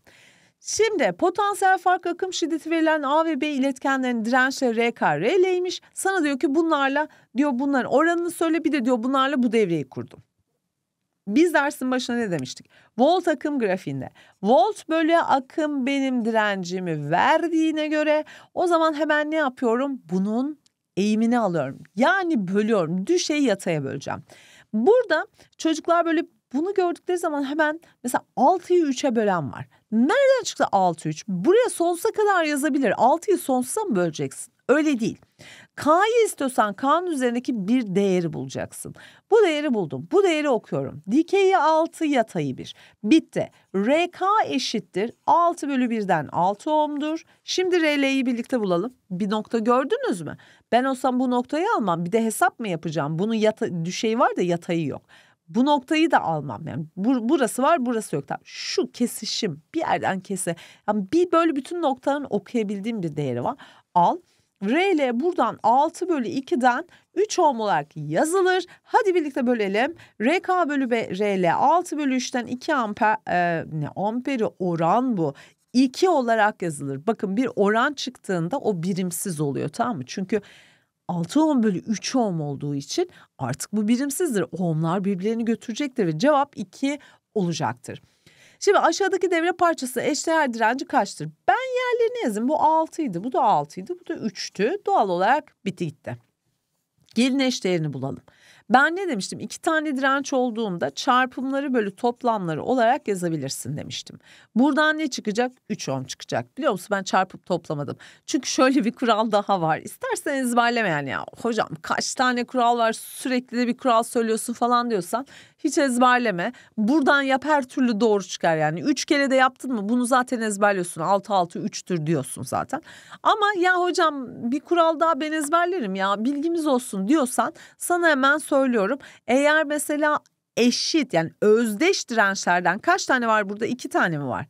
Şimdi potansiyel fark akım şiddeti verilen A ve B iletkenlerin dirençleri RK, RL'ymiş. Sana diyor ki bunlarla diyor bunların oranını söyle bir de diyor bunlarla bu devreyi kurdum. Biz dersin başına ne demiştik? Volt akım grafiğinde. Volt bölü akım benim direncimi verdiğine göre o zaman hemen ne yapıyorum? Bunun eğimini alıyorum. Yani bölüyorum. Düşeyi yataya böleceğim. Burada çocuklar böyle bunu gördükleri zaman hemen mesela 6'yı 3'e bölen var. Nereden çıktı 6 3? Buraya sonsuza kadar yazabilir. 6'yı sonsuza mı böleceksin? Öyle değil. K'yı istiyorsan K'nın üzerindeki bir değeri bulacaksın. Bu değeri buldum. Bu değeri okuyorum. Dikeyi 6 yatayı 1. Bitti. RK eşittir. 6 bölü 1'den 6 ohm'dur. Şimdi RL'yi birlikte bulalım. Bir nokta gördünüz mü? Ben olsam bu noktayı almam. Bir de hesap mı yapacağım? Bunun yata, düşeyi var da yatayı yok. Bu noktayı da almam yani bur burası var burası yok. Tamam. Şu kesişim bir yerden kese yani bir böyle bütün noktanın okuyabildiğim bir değeri var. Al RL buradan 6 bölü 2'den 3 ohm olarak yazılır. Hadi birlikte bölelim. RK bölü B, RL 6 bölü 3'ten 2 amper, e, ne amperi oran bu. 2 olarak yazılır. Bakın bir oran çıktığında o birimsiz oluyor tamam mı? Çünkü 6 ohm bölü 3 ohm olduğu için artık bu birimsizdir. Ohmlar birbirlerini götürecektir ve cevap 2 olacaktır. Şimdi aşağıdaki devre parçası eşdeğer direnci kaçtır? Ben yerlerini yazayım. Bu 6'ydı, bu da 6'ydı, bu da 3'tü. Doğal olarak bitti gitti. Gelin eşdeğerini bulalım. Ben ne demiştim? İki tane direnç olduğunda çarpımları bölü toplamları olarak yazabilirsin demiştim. Buradan ne çıkacak? 3 ohm çıkacak. Biliyor musun ben çarpıp toplamadım. Çünkü şöyle bir kural daha var. İsterseniz ezberleme yani ya hocam kaç tane kural var sürekli de bir kural söylüyorsun falan diyorsan hiç ezberleme. Buradan yap her türlü doğru çıkar yani. Üç kere de yaptın mı bunu zaten ezberliyorsun. Altı altı üçtür diyorsun zaten. Ama ya hocam bir kural daha ben ezberlerim ya bilgimiz olsun diyorsan sana hemen söylüyorum. Eğer mesela eşit yani özdeş dirençlerden kaç tane var burada? İki tane mi var?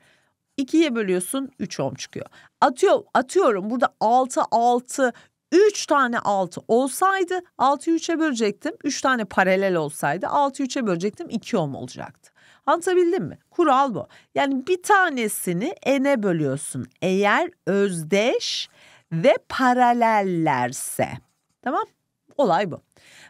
İkiye bölüyorsun 3 ohm çıkıyor. Atıyor, atıyorum burada 6 6 3 tane 6 olsaydı 6'yı 3'e bölecektim. 3 tane paralel olsaydı 6'yı 3'e bölecektim 2 ohm olacaktı. Anlatabildim mi? Kural bu. Yani bir tanesini n'e bölüyorsun. Eğer özdeş ve paralellerse. Tamam? Olay bu.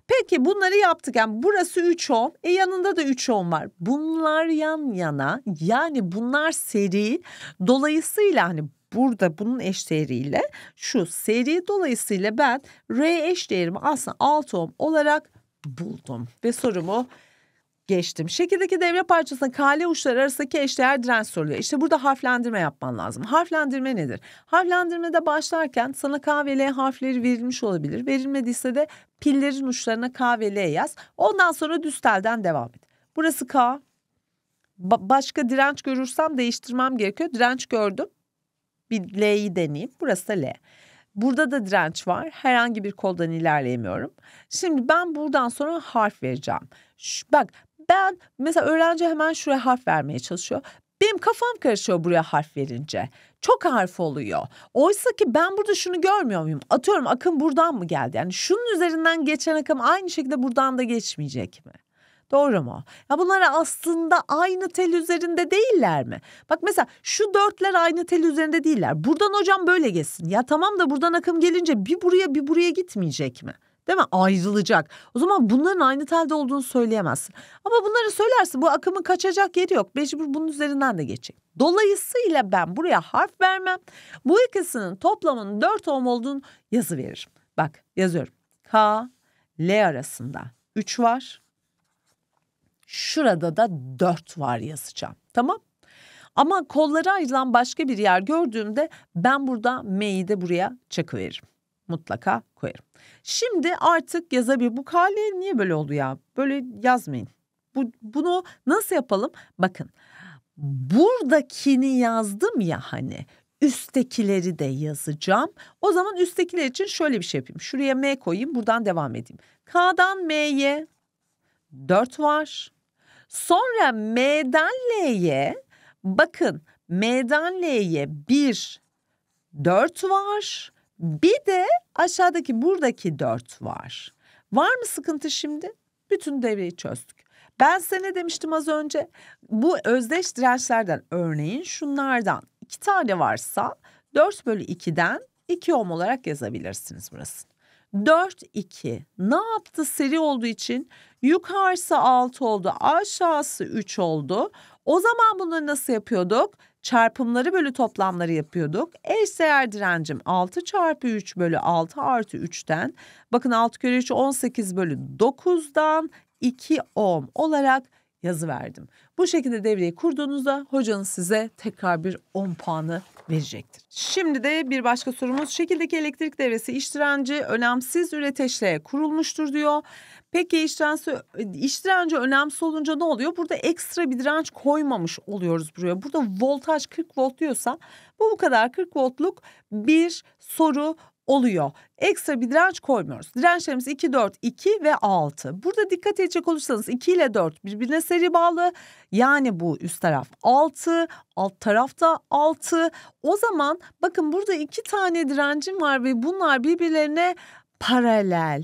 Peki bunları yaptık. Yani burası 3 ohm. E yanında da 3 ohm var. Bunlar yan yana. Yani bunlar seri. Dolayısıyla hani burada bunun eş değeriyle şu seri dolayısıyla ben R eş aslında 6 ohm olarak buldum. Ve sorumu geçtim. Şekildeki devre parçasına kale uçları arasındaki eşdeğer direnç soruluyor. İşte burada harflendirme yapman lazım. Harflendirme nedir? Harflendirmede başlarken sana K ve L harfleri verilmiş olabilir. Verilmediyse de pillerin uçlarına K ve L yaz. Ondan sonra düstelden devam et. Burası K. Ba başka direnç görürsem değiştirmem gerekiyor. Direnç gördüm. Bir L'yi deneyeyim. Burası da L. Burada da direnç var. Herhangi bir koldan ilerleyemiyorum. Şimdi ben buradan sonra harf vereceğim. Şu, bak ben mesela öğrenci hemen şuraya harf vermeye çalışıyor. Benim kafam karışıyor buraya harf verince. Çok harf oluyor. Oysa ki ben burada şunu görmüyor muyum? Atıyorum akım buradan mı geldi? Yani şunun üzerinden geçen akım aynı şekilde buradan da geçmeyecek mi? Doğru mu? Ya bunlar aslında aynı tel üzerinde değiller mi? Bak mesela şu dörtler aynı tel üzerinde değiller. Buradan hocam böyle geçsin. Ya tamam da buradan akım gelince bir buraya bir buraya gitmeyecek mi? Değil mi? Ayrılacak. O zaman bunların aynı telde olduğunu söyleyemezsin. Ama bunları söylersin bu akımın kaçacak yeri yok. Mecbur bunun üzerinden de geçecek. Dolayısıyla ben buraya harf vermem. Bu ikisinin toplamının 4 ohm olduğunu yazı veririm. Bak yazıyorum. K, L arasında 3 var. Şurada da 4 var yazacağım. Tamam? Ama kollara ayrılan başka bir yer gördüğümde ben burada M'yi de buraya çakıveririm mutlaka koyarım. Şimdi artık yazabilir. Bu kale niye böyle oldu ya? Böyle yazmayın. Bu, bunu nasıl yapalım? Bakın buradakini yazdım ya hani üsttekileri de yazacağım. O zaman üsttekiler için şöyle bir şey yapayım. Şuraya M koyayım buradan devam edeyim. K'dan M'ye 4 var. Sonra M'den L'ye bakın M'den L'ye 1, 4 var. Bir de aşağıdaki buradaki dört var. Var mı sıkıntı şimdi? Bütün devreyi çözdük. Ben size ne demiştim az önce? Bu özdeş dirençlerden örneğin şunlardan iki tane varsa 4 bölü 2'den 2 ohm olarak yazabilirsiniz burasını. 4 2 ne yaptı seri olduğu için yukarısı 6 oldu aşağısı 3 oldu. O zaman bunları nasıl yapıyorduk? çarpımları bölü toplamları yapıyorduk. eş değer direncim 6 çarpı 3 bölü 6 artı 3'ten bakın 6 kere 3 18 bölü 9'dan 2 ohm olarak yazı verdim. Bu şekilde devreyi kurduğunuzda hocanız size tekrar bir 10 puanı verecektir. Şimdi de bir başka sorumuz şekildeki elektrik devresi iş direnci önemsiz üreteşle kurulmuştur diyor. Peki iş direnci, iş direnci önemsiz olunca ne oluyor? Burada ekstra bir direnç koymamış oluyoruz buraya. Burada voltaj 40 volt diyorsa bu bu kadar 40 voltluk bir soru oluyor. Ekstra bir direnç koymuyoruz. Dirençlerimiz 2, 4, 2 ve 6. Burada dikkat edecek olursanız 2 ile 4 birbirine seri bağlı. Yani bu üst taraf 6, alt tarafta 6. O zaman bakın burada iki tane direncim var ve bunlar birbirlerine paralel.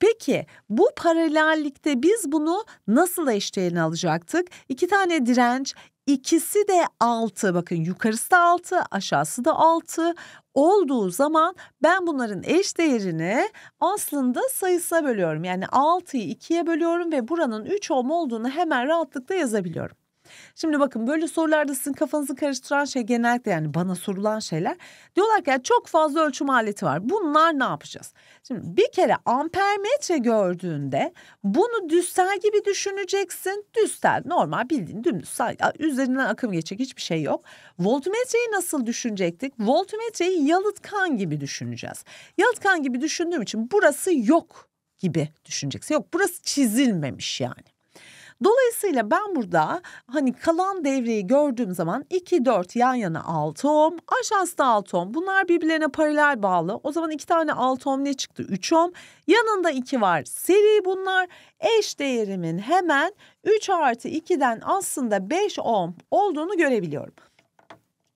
Peki bu paralellikte biz bunu nasıl eşdeğerine alacaktık? İki tane direnç, ikisi de 6 bakın yukarısı da 6 aşağısı da 6 olduğu zaman ben bunların eş değerini aslında sayısına bölüyorum. Yani 6'yı 2'ye bölüyorum ve buranın 3 ohm olduğunu hemen rahatlıkla yazabiliyorum. Şimdi bakın böyle sorularda sizin kafanızı karıştıran şey genellikle yani bana sorulan şeyler. Diyorlar ki yani çok fazla ölçüm aleti var. Bunlar ne yapacağız? Şimdi bir kere ampermetre gördüğünde bunu düstel gibi düşüneceksin. Düstel normal bildiğin dümdüz üzerinden akım geçecek hiçbir şey yok. Voltmetreyi nasıl düşünecektik? Voltmetreyi yalıtkan gibi düşüneceğiz. Yalıtkan gibi düşündüğüm için burası yok gibi düşüneceksin. Yok burası çizilmemiş yani. Dolayısıyla ben burada hani kalan devreyi gördüğüm zaman 2 4 yan yana 6 ohm, aşağısı da 6 ohm. Bunlar birbirlerine paralel bağlı. O zaman iki tane 6 ohm ne çıktı? 3 ohm. Yanında 2 var. Seri bunlar eş değerimin hemen 3 artı 2'den aslında 5 ohm olduğunu görebiliyorum.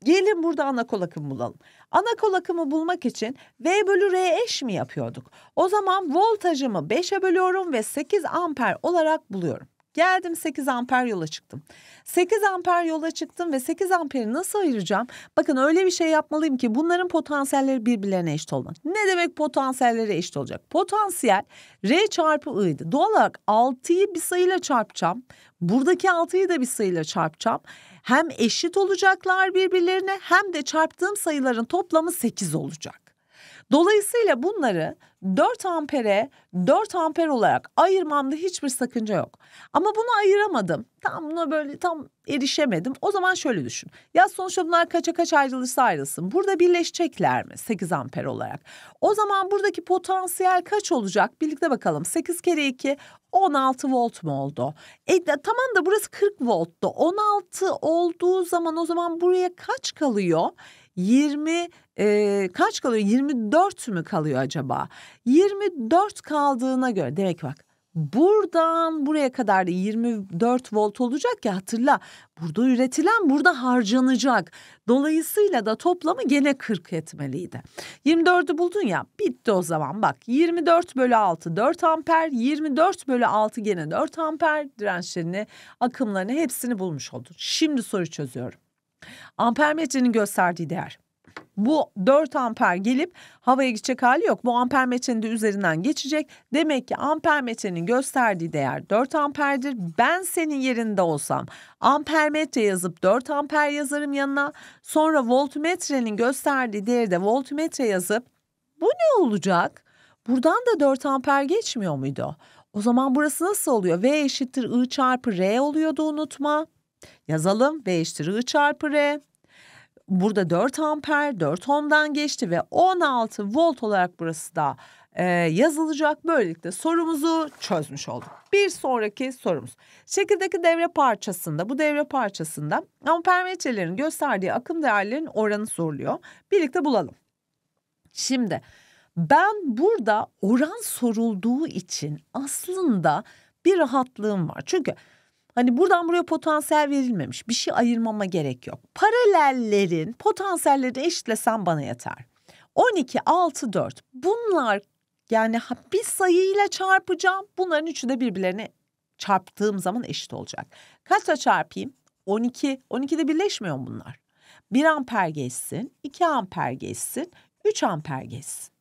Gelin burada ana kol akım bulalım. Ana kol akımı bulmak için V bölü R eş mi yapıyorduk? O zaman voltajımı 5'e bölüyorum ve 8 amper olarak buluyorum. Geldim 8 amper yola çıktım. 8 amper yola çıktım ve 8 amperi nasıl ayıracağım? Bakın öyle bir şey yapmalıyım ki bunların potansiyelleri birbirlerine eşit olmalı. Ne demek potansiyelleri eşit olacak? Potansiyel R çarpı I'di. Doğal olarak 6'yı bir sayıyla çarpacağım. Buradaki 6'yı da bir sayıyla çarpacağım. Hem eşit olacaklar birbirlerine hem de çarptığım sayıların toplamı 8 olacak. Dolayısıyla bunları 4 ampere 4 amper olarak ayırmamda hiçbir sakınca yok. Ama bunu ayıramadım. Tam buna böyle tam erişemedim. O zaman şöyle düşün. Ya sonuçta bunlar kaça kaç ayrılırsa ayrılsın. Burada birleşecekler mi 8 amper olarak? O zaman buradaki potansiyel kaç olacak? Birlikte bakalım. 8 kere 2 16 volt mu oldu? E, tamam da burası 40 volttu. 16 olduğu zaman o zaman buraya kaç kalıyor? 20 e, kaç kalıyor? 24 mü kalıyor acaba? 24 kaldığına göre demek bak buradan buraya kadar da 24 volt olacak ya hatırla. Burada üretilen burada harcanacak. Dolayısıyla da toplamı gene 40 etmeliydi. 24'ü buldun ya bitti o zaman bak 24 bölü 6 4 amper 24 bölü 6 gene 4 amper dirençlerini akımlarını hepsini bulmuş oldun. Şimdi soru çözüyorum. Ampermetrenin gösterdiği değer. Bu 4 amper gelip havaya gidecek hali yok. Bu ampermetrenin de üzerinden geçecek. Demek ki ampermetrenin gösterdiği değer 4 amperdir. Ben senin yerinde olsam ampermetre yazıp 4 amper yazarım yanına. Sonra voltmetrenin gösterdiği değeri de voltmetre yazıp bu ne olacak? Buradan da 4 amper geçmiyor muydu? O zaman burası nasıl oluyor? V eşittir I çarpı R oluyordu unutma. Yazalım. V eşittir I çarpı R. Burada 4 amper 4 ohm'dan geçti ve 16 volt olarak burası da e, yazılacak. Böylelikle sorumuzu çözmüş olduk. Bir sonraki sorumuz. Şekildeki devre parçasında bu devre parçasında ampermetrelerin gösterdiği akım değerlerinin oranı soruluyor. Birlikte bulalım. Şimdi ben burada oran sorulduğu için aslında bir rahatlığım var. Çünkü Hani buradan buraya potansiyel verilmemiş. Bir şey ayırmama gerek yok. Paralellerin potansiyellerini eşitlesem bana yeter. 12, 6, 4. Bunlar yani bir sayıyla çarpacağım. Bunların üçü de birbirlerine çarptığım zaman eşit olacak. Kaçla çarpayım? 12. 12 de birleşmiyor bunlar. 1 amper geçsin, 2 amper geçsin, 3 amper geçsin.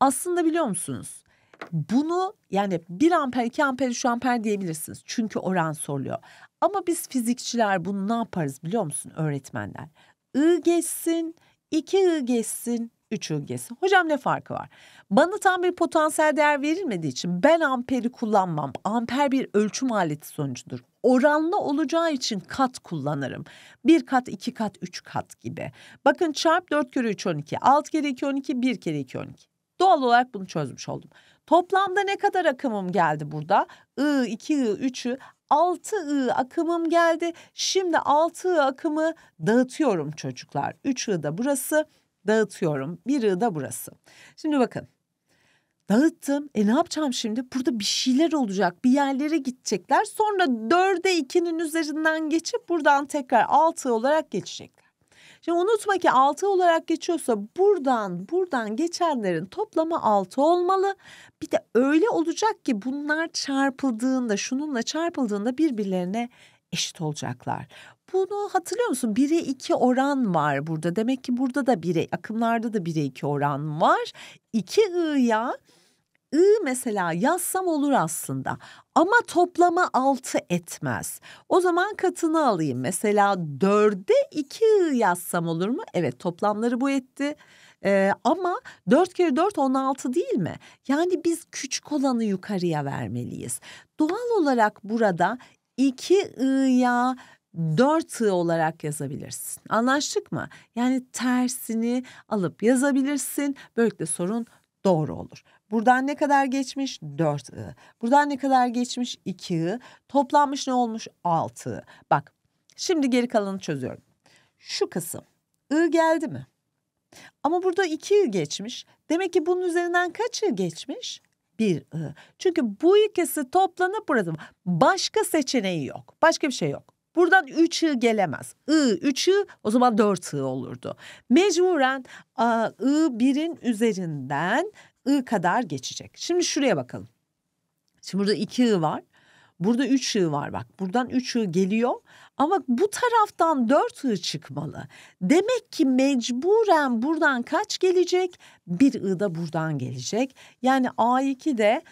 Aslında biliyor musunuz? Bunu yani 1 amper, 2 amper, 3 amper diyebilirsiniz. Çünkü oran soruluyor. Ama biz fizikçiler bunu ne yaparız biliyor musun öğretmenler? I geçsin, 2 I geçsin, 3 I geçsin. Hocam ne farkı var? Bana tam bir potansiyel değer verilmediği için ben amperi kullanmam. Amper bir ölçüm aleti sonucudur. Oranlı olacağı için kat kullanırım. 1 kat, 2 kat, 3 kat gibi. Bakın çarp 4 kere 3 12, 6 kere 2 12, 1 kere 2 12. Doğal olarak bunu çözmüş oldum. Toplamda ne kadar akımım geldi burada? I, 2I, 3I, 6I akımım geldi. Şimdi 6I akımı dağıtıyorum çocuklar. 3I da burası dağıtıyorum. 1I da burası. Şimdi bakın dağıttım. E ne yapacağım şimdi? Burada bir şeyler olacak. Bir yerlere gidecekler. Sonra dörde ikinin üzerinden geçip buradan tekrar altı olarak geçecekler. Şimdi unutma ki 6 olarak geçiyorsa buradan buradan geçenlerin toplamı 6 olmalı. Bir de öyle olacak ki bunlar çarpıldığında şununla çarpıldığında birbirlerine eşit olacaklar. Bunu hatırlıyor musun? 1'e 2 oran var burada. Demek ki burada da 1'e akımlarda da 1'e 2 oran var. 2 ya ı mesela yazsam olur aslında ama toplama 6 etmez. O zaman katını alayım. Mesela 4'e 2 ı yazsam olur mu? Evet toplamları bu etti. Ee, ama 4 kere 4 16 değil mi? Yani biz küçük olanı yukarıya vermeliyiz. Doğal olarak burada 2 ı'ya 4 ı olarak yazabilirsin. Anlaştık mı? Yani tersini alıp yazabilirsin. Böylelikle sorun doğru olur. Buradan ne kadar geçmiş? 4 I. Buradan ne kadar geçmiş? 2 I. Toplanmış ne olmuş? 6 I. Bak şimdi geri kalanı çözüyorum. Şu kısım I geldi mi? Ama burada 2 I geçmiş. Demek ki bunun üzerinden kaç I geçmiş? bir I. Çünkü bu ikisi toplanıp burada başka seçeneği yok. Başka bir şey yok. Buradan 3 I gelemez. I 3 I o zaman 4 I olurdu. Mecburen I 1'in üzerinden I kadar geçecek. Şimdi şuraya bakalım. Şimdi burada iki I var. Burada üç I var bak. Buradan üç I geliyor ama bu taraftan dört I çıkmalı. Demek ki mecburen buradan kaç gelecek? Bir I da buradan gelecek. Yani A2 de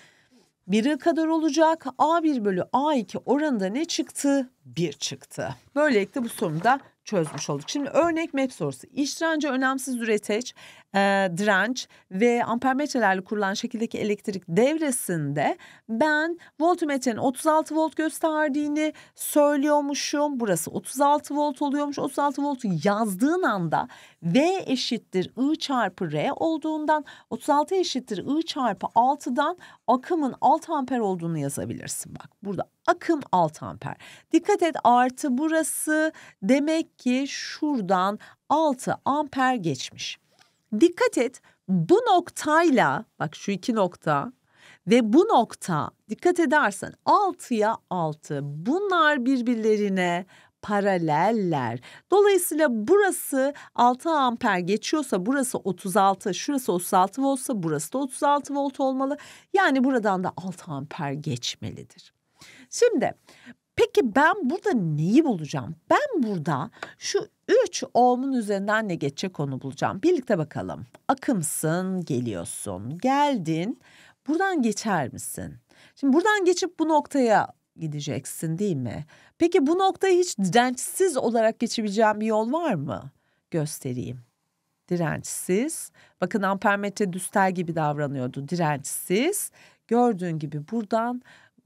I kadar olacak. A1 bölü A2 oranında ne çıktı? 1 çıktı. Böylelikle bu sorunu da çözmüş olduk. Şimdi örnek MEP sorusu. İş önemsiz üreteç, e, direnç ve ampermetrelerle kurulan şekildeki elektrik devresinde ben voltmetrenin 36 volt gösterdiğini söylüyormuşum. Burası 36 volt oluyormuş. 36 voltu yazdığın anda V eşittir I çarpı R olduğundan 36 eşittir I çarpı 6'dan akımın 6 amper olduğunu yazabilirsin. Bak burada akım 6 amper. Dikkat et artı burası demek ki şuradan 6 amper geçmiş. Dikkat et bu noktayla bak şu iki nokta ve bu nokta dikkat edersen 6'ya 6 bunlar birbirlerine paraleller. Dolayısıyla burası 6 amper geçiyorsa burası 36, şurası 36 voltsa burası da 36 volt olmalı. Yani buradan da 6 amper geçmelidir. Şimdi peki ben burada neyi bulacağım? Ben burada şu üç olmun üzerinden ne geçecek onu bulacağım. Birlikte bakalım. Akımsın, geliyorsun, geldin. Buradan geçer misin? Şimdi buradan geçip bu noktaya gideceksin değil mi? Peki bu noktayı hiç dirençsiz olarak geçebileceğim bir yol var mı? Göstereyim. Dirençsiz. Bakın ampermetre düstel gibi davranıyordu. Dirençsiz. Gördüğün gibi buradan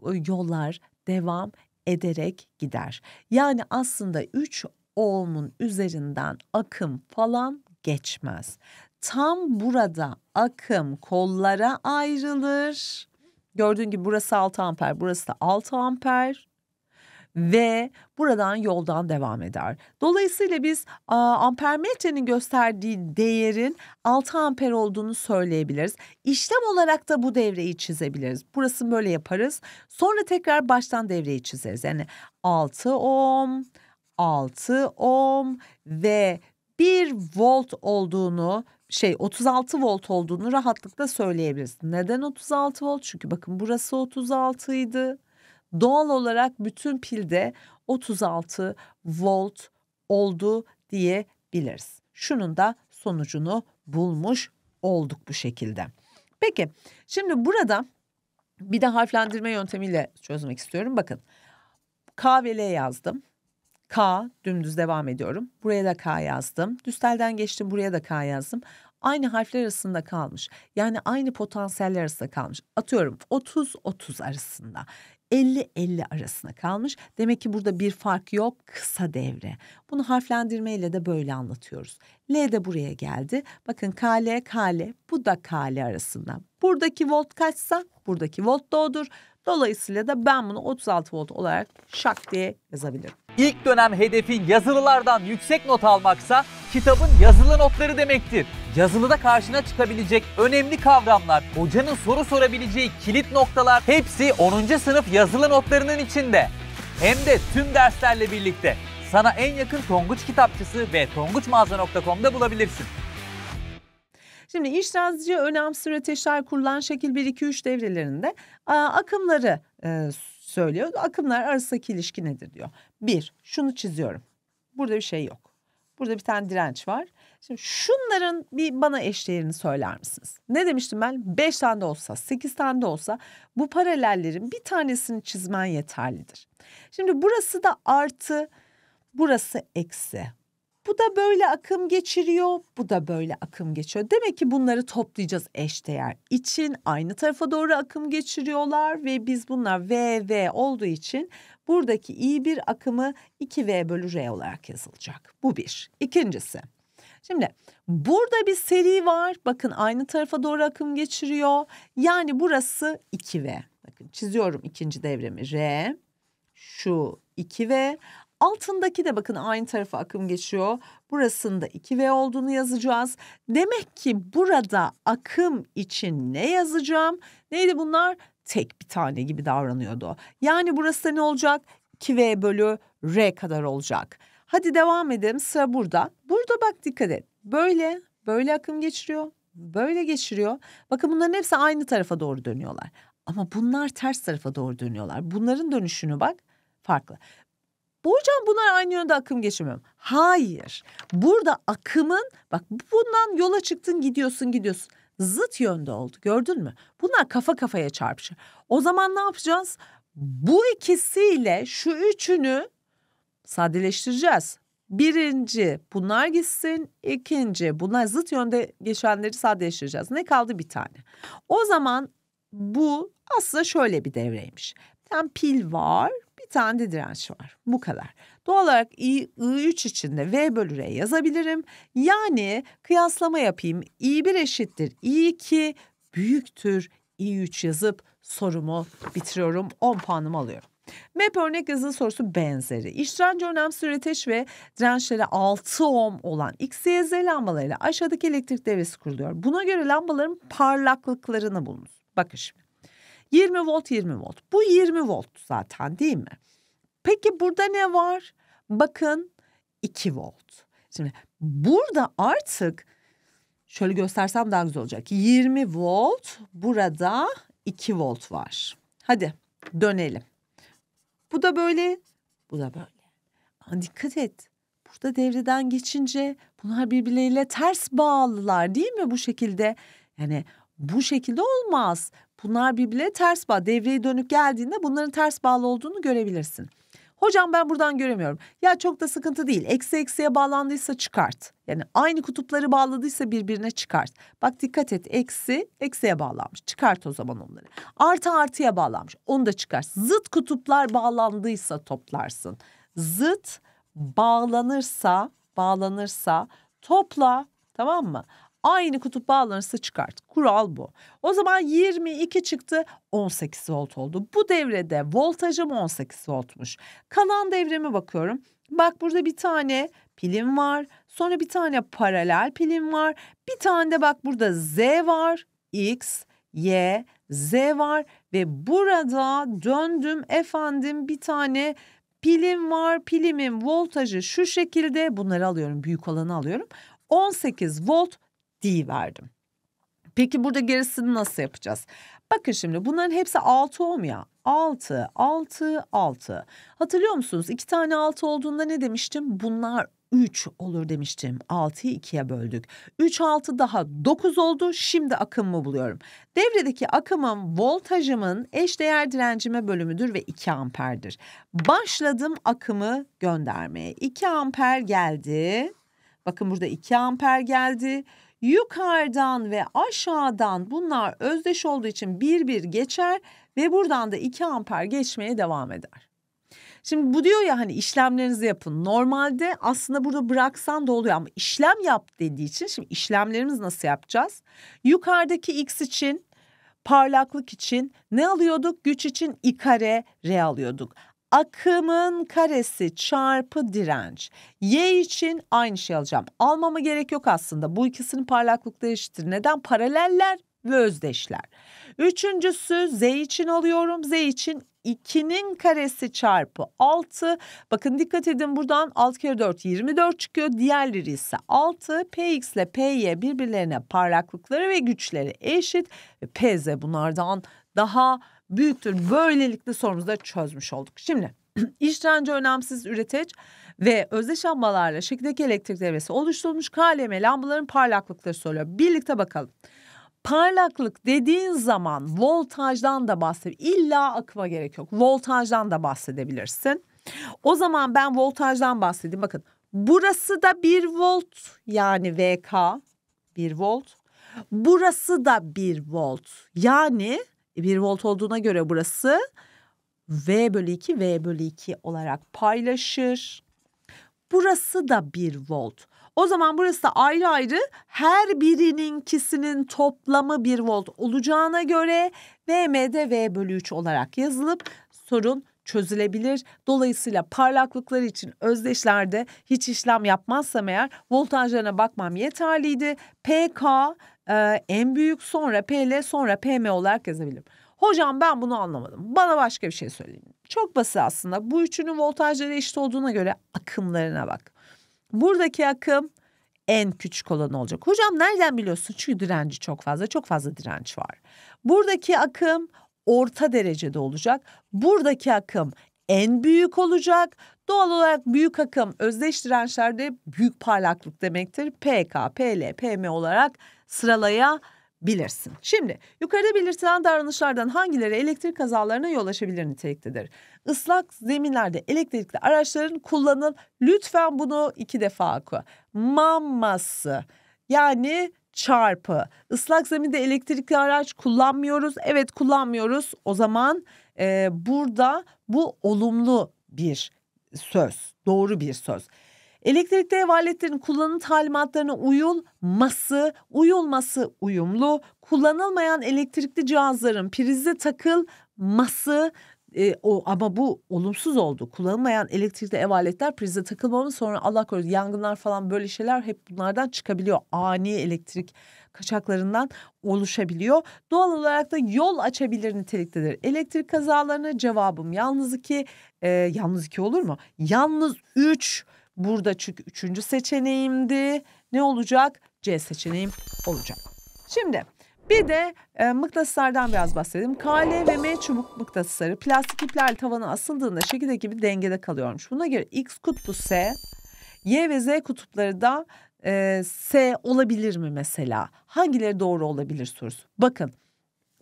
ıı, yollar devam ederek gider. Yani aslında 3 ohmun üzerinden akım falan geçmez. Tam burada akım kollara ayrılır. Gördüğün gibi burası 6 amper, burası da 6 amper ve buradan yoldan devam eder. Dolayısıyla biz a, ampermetrenin gösterdiği değerin 6 amper olduğunu söyleyebiliriz. İşlem olarak da bu devreyi çizebiliriz. Burasını böyle yaparız. Sonra tekrar baştan devreyi çizeriz. Yani 6 ohm, 6 ohm ve 1 volt olduğunu şey 36 volt olduğunu rahatlıkla söyleyebiliriz. Neden 36 volt? Çünkü bakın burası 36 idi doğal olarak bütün pilde 36 volt oldu diyebiliriz. Şunun da sonucunu bulmuş olduk bu şekilde. Peki şimdi burada bir de harflendirme yöntemiyle çözmek istiyorum. Bakın K ve L yazdım. K dümdüz devam ediyorum. Buraya da K yazdım. Düstelden geçtim buraya da K yazdım. Aynı harfler arasında kalmış. Yani aynı potansiyeller arasında kalmış. Atıyorum 30-30 arasında. 50-50 arasına kalmış. Demek ki burada bir fark yok kısa devre. Bunu harflendirmeyle de böyle anlatıyoruz. L de buraya geldi. Bakın KL KL bu da KL arasında. Buradaki volt kaçsa buradaki volt da odur. Dolayısıyla da ben bunu 36 volt olarak şak diye yazabilirim. İlk dönem hedefin yazılılardan yüksek not almaksa kitabın yazılı notları demektir. Yazılıda karşına çıkabilecek önemli kavramlar, hocanın soru sorabileceği kilit noktalar hepsi 10. sınıf yazılı notlarının içinde. Hem de tüm derslerle birlikte. Sana en yakın Tonguç kitapçısı ve tonguçmağaza.com'da bulabilirsin. Şimdi işsizce önemsiz ateşler kurulan şekil 1-2-3 devrelerinde akımları e, söylüyor. Akımlar arasındaki ilişki nedir diyor. Bir, şunu çiziyorum. Burada bir şey yok. Burada bir tane direnç var. Şimdi şunların bir bana eşdeğerini söyler misiniz? Ne demiştim ben? Beş tane de olsa, sekiz tane de olsa bu paralellerin bir tanesini çizmen yeterlidir. Şimdi burası da artı, burası eksi. Bu da böyle akım geçiriyor, bu da böyle akım geçiyor. Demek ki bunları toplayacağız eşdeğer için aynı tarafa doğru akım geçiriyorlar ve biz bunlar V V olduğu için buradaki i bir akımı 2V bölü R olarak yazılacak. Bu bir. İkincisi. Şimdi burada bir seri var. Bakın aynı tarafa doğru akım geçiriyor. Yani burası 2V. Bakın çiziyorum ikinci devremi R. Şu 2V Altındaki de bakın aynı tarafa akım geçiyor. Burasında 2V olduğunu yazacağız. Demek ki burada akım için ne yazacağım? Neydi bunlar? Tek bir tane gibi davranıyordu. Yani burası da ne olacak? 2V bölü R kadar olacak. Hadi devam edelim. Sıra burada. Burada bak dikkat et. Böyle, böyle akım geçiriyor. Böyle geçiriyor. Bakın bunların hepsi aynı tarafa doğru dönüyorlar. Ama bunlar ters tarafa doğru dönüyorlar. Bunların dönüşünü bak farklı. Hocam bunlar aynı yönde akım geçirmiyor. Hayır. Burada akımın bak bundan yola çıktın gidiyorsun gidiyorsun. Zıt yönde oldu gördün mü? Bunlar kafa kafaya çarpışır. O zaman ne yapacağız? Bu ikisiyle şu üçünü sadeleştireceğiz. Birinci bunlar gitsin, ikinci bunlar zıt yönde geçenleri sadeleştireceğiz. Ne kaldı bir tane? O zaman bu aslında şöyle bir devreymiş. Bir tane pil var, bir tane de direnç var. Bu kadar. Doğal olarak I, I3 içinde V bölü R yazabilirim. Yani kıyaslama yapayım. I1 eşittir. I2 büyüktür. I3 yazıp sorumu bitiriyorum. 10 puanımı alıyorum. MEP örnek yazılı sorusu benzeri. İş direnci süreteş ve dirençleri 6 ohm olan XYZ lambalarıyla aşağıdaki elektrik devresi kuruluyor. Buna göre lambaların parlaklıklarını bulunuz. Bakın şimdi. 20 volt 20 volt. Bu 20 volt zaten değil mi? Peki burada ne var? Bakın 2 volt. Şimdi burada artık şöyle göstersem daha güzel olacak. 20 volt burada 2 volt var. Hadi dönelim. Bu da böyle, bu da böyle. Ama dikkat et. Burada devreden geçince bunlar birbirleriyle ters bağlılar değil mi bu şekilde? Yani bu şekilde olmaz. Bunlar birbirine ters bağ. Devreye dönük geldiğinde bunların ters bağlı olduğunu görebilirsin. Hocam ben buradan göremiyorum. Ya çok da sıkıntı değil. Eksi eksiye bağlandıysa çıkart. Yani aynı kutupları bağladıysa birbirine çıkart. Bak dikkat et eksi eksiye bağlanmış. Çıkart o zaman onları. Artı artıya bağlanmış. Onu da çıkart. Zıt kutuplar bağlandıysa toplarsın. Zıt bağlanırsa bağlanırsa topla tamam mı? aynı kutup bağlarınızı çıkart. Kural bu. O zaman 22 çıktı 18 volt oldu. Bu devrede voltajım 18 voltmuş. Kalan devreme bakıyorum. Bak burada bir tane pilim var. Sonra bir tane paralel pilim var. Bir tane de bak burada Z var. X, Y, Z var ve burada döndüm efendim bir tane pilim var. Pilimin voltajı şu şekilde bunları alıyorum büyük olanı alıyorum. 18 volt verdim. Peki burada gerisini nasıl yapacağız? Bakın şimdi bunların hepsi 6 ohm ya. 6, 6, 6. Hatırlıyor musunuz? 2 tane 6 olduğunda ne demiştim? Bunlar 3 olur demiştim. 6'yı 2'ye böldük. 3 6 daha 9 oldu. Şimdi akımımı buluyorum. Devredeki akımım voltajımın eşdeğer direncime bölümüdür ve 2 amperdir. Başladım akımı göndermeye. 2 amper geldi. Bakın burada 2 amper geldi. Yukarıdan ve aşağıdan bunlar özdeş olduğu için bir bir geçer ve buradan da 2 amper geçmeye devam eder. Şimdi bu diyor ya hani işlemlerinizi yapın. Normalde aslında burada bıraksan da oluyor ama işlem yap dediği için şimdi işlemlerimiz nasıl yapacağız? Yukarıdaki x için parlaklık için ne alıyorduk? Güç için i kare r alıyorduk akımın karesi çarpı direnç. Y için aynı şey alacağım. Almama gerek yok aslında. Bu ikisinin parlaklıkları eşittir. Neden? Paraleller ve özdeşler. Üçüncüsü z için alıyorum. Z için 2'nin karesi çarpı 6. Bakın dikkat edin buradan 6 kere 4 24 çıkıyor. Diğerleri ise 6. Px ile Py birbirlerine parlaklıkları ve güçleri eşit. Pz bunlardan daha büyüktür. Böylelikle sorumuzu da çözmüş olduk. Şimdi işlence önemsiz üreteç ve özdeş lambalarla şekildeki elektrik devresi oluşturulmuş KLM lambaların parlaklıkları söylüyor. Birlikte bakalım. Parlaklık dediğin zaman voltajdan da bahsediyor. İlla akıma gerek yok. Voltajdan da bahsedebilirsin. O zaman ben voltajdan bahsedeyim. Bakın burası da 1 volt yani VK 1 volt. Burası da 1 volt yani 1 volt olduğuna göre burası V bölü 2 V bölü 2 olarak paylaşır. Burası da 1 volt. O zaman burası da ayrı ayrı her birininkisinin toplamı 1 volt olacağına göre VM'de V bölü 3 olarak yazılıp sorun çözülebilir. Dolayısıyla parlaklıkları için özdeşlerde hiç işlem yapmazsam eğer voltajlarına bakmam yeterliydi. PK e, en büyük sonra PL sonra PM olarak yazabilirim. Hocam ben bunu anlamadım. Bana başka bir şey söyleyin. Çok basit aslında. Bu üçünün voltajları eşit olduğuna göre akımlarına bak. Buradaki akım en küçük olan olacak. Hocam nereden biliyorsun? Çünkü direnci çok fazla. Çok fazla direnç var. Buradaki akım orta derecede olacak. Buradaki akım en büyük olacak. Doğal olarak büyük akım özdeş dirençlerde büyük parlaklık demektir. PK, PL, PM olarak sıralayabilirsin. Şimdi yukarıda belirtilen davranışlardan hangileri elektrik kazalarına yol açabilir niteliktedir? Islak zeminlerde elektrikli araçların kullanın. Lütfen bunu iki defa oku. Mamması yani çarpı. Islak zeminde elektrikli araç kullanmıyoruz. Evet kullanmıyoruz. O zaman e, burada bu olumlu bir söz, doğru bir söz. Elektrikli ev aletlerinin kullanım talimatlarına uyulması, uyulması uyumlu, kullanılmayan elektrikli cihazların prizde takılması e, o ama bu olumsuz oldu. Kullanılmayan elektrikli ev aletler prize takılmamız sonra Allah korusun yangınlar falan böyle şeyler hep bunlardan çıkabiliyor. Ani elektrik kaçaklarından oluşabiliyor. Doğal olarak da yol açabilir niteliktedir. Elektrik kazalarına cevabım yalnız iki, e, yalnız iki olur mu? Yalnız üç. Burada çünkü üçüncü seçeneğimdi. Ne olacak? C seçeneğim olacak. Şimdi bir de e, mıknatıslardan biraz bahsedelim. KL ve M çubuk mıknatısları plastik iplerle tavana asıldığında şekilde gibi dengede kalıyormuş. Buna göre X kutbu S, Y ve Z kutupları da e, S olabilir mi mesela? Hangileri doğru olabilir sorusu. Bakın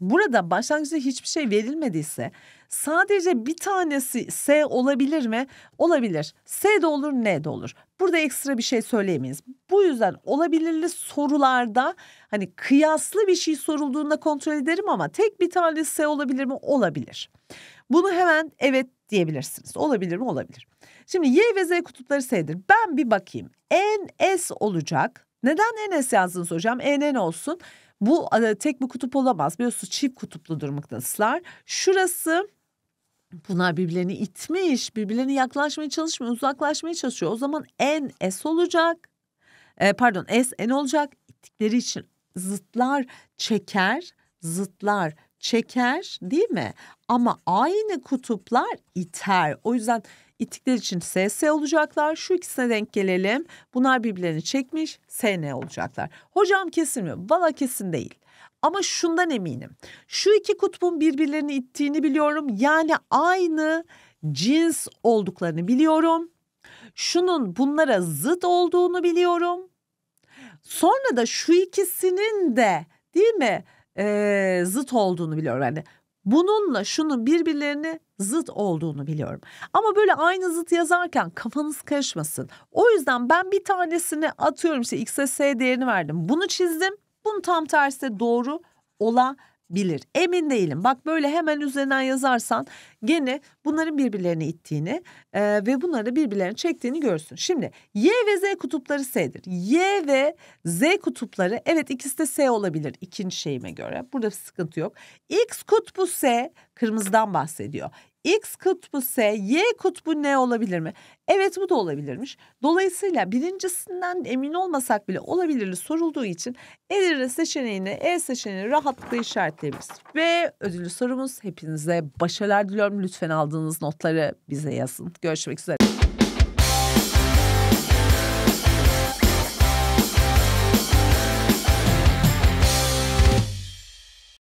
burada başlangıçta hiçbir şey verilmediyse sadece bir tanesi S olabilir mi? Olabilir. S de olur N de olur. Burada ekstra bir şey söyleyemeyiz. Bu yüzden olabilirli sorularda hani kıyaslı bir şey sorulduğunda kontrol ederim ama tek bir tanesi S olabilir mi? Olabilir. Bunu hemen evet diyebilirsiniz. Olabilir mi? Olabilir. Şimdi Y ve Z kutupları sayıdır. Ben bir bakayım. En S olacak. Neden en S yazdınız hocam? En N olsun. Bu tek bir kutup olamaz. Biliyorsunuz çift kutuplu mıknatıslar. Şurası Bunlar birbirlerini itmiş, birbirlerine yaklaşmaya çalışmıyor, uzaklaşmaya çalışıyor. O zaman en S olacak. E, pardon S N olacak. İttikleri için zıtlar çeker, zıtlar çeker değil mi? Ama aynı kutuplar iter. O yüzden İtikler için SS olacaklar. Şu ikisine denk gelelim. Bunlar birbirlerini çekmiş. SN olacaklar. Hocam kesin mi? Valla kesin değil. Ama şundan eminim. Şu iki kutbun birbirlerini ittiğini biliyorum. Yani aynı cins olduklarını biliyorum. Şunun bunlara zıt olduğunu biliyorum. Sonra da şu ikisinin de değil mi e, zıt olduğunu biliyorum. Yani bununla şunun birbirlerini zıt olduğunu biliyorum. Ama böyle aynı zıt yazarken kafanız karışmasın. O yüzden ben bir tanesini atıyorum işte XS değerini verdim. Bunu çizdim. Bunu tam tersi doğru olabilir bilir. Emin değilim. Bak böyle hemen üzerinden yazarsan gene bunların birbirlerini ittiğini e, ve bunları birbirlerini çektiğini görsün. Şimdi Y ve Z kutupları S'dir. Y ve Z kutupları evet ikisi de S olabilir ikinci şeyime göre. Burada bir sıkıntı yok. X kutbu S kırmızıdan bahsediyor. X kutbu S, Y kutbu ne olabilir mi? Evet bu da olabilirmiş. Dolayısıyla birincisinden emin olmasak bile olabilirli sorulduğu için elinde seçeneğini, E seçeneğini rahatlıkla işaretleyebiliriz. Ve ödüllü sorumuz hepinize başarılar diliyorum. Lütfen aldığınız notları bize yazın. Görüşmek üzere.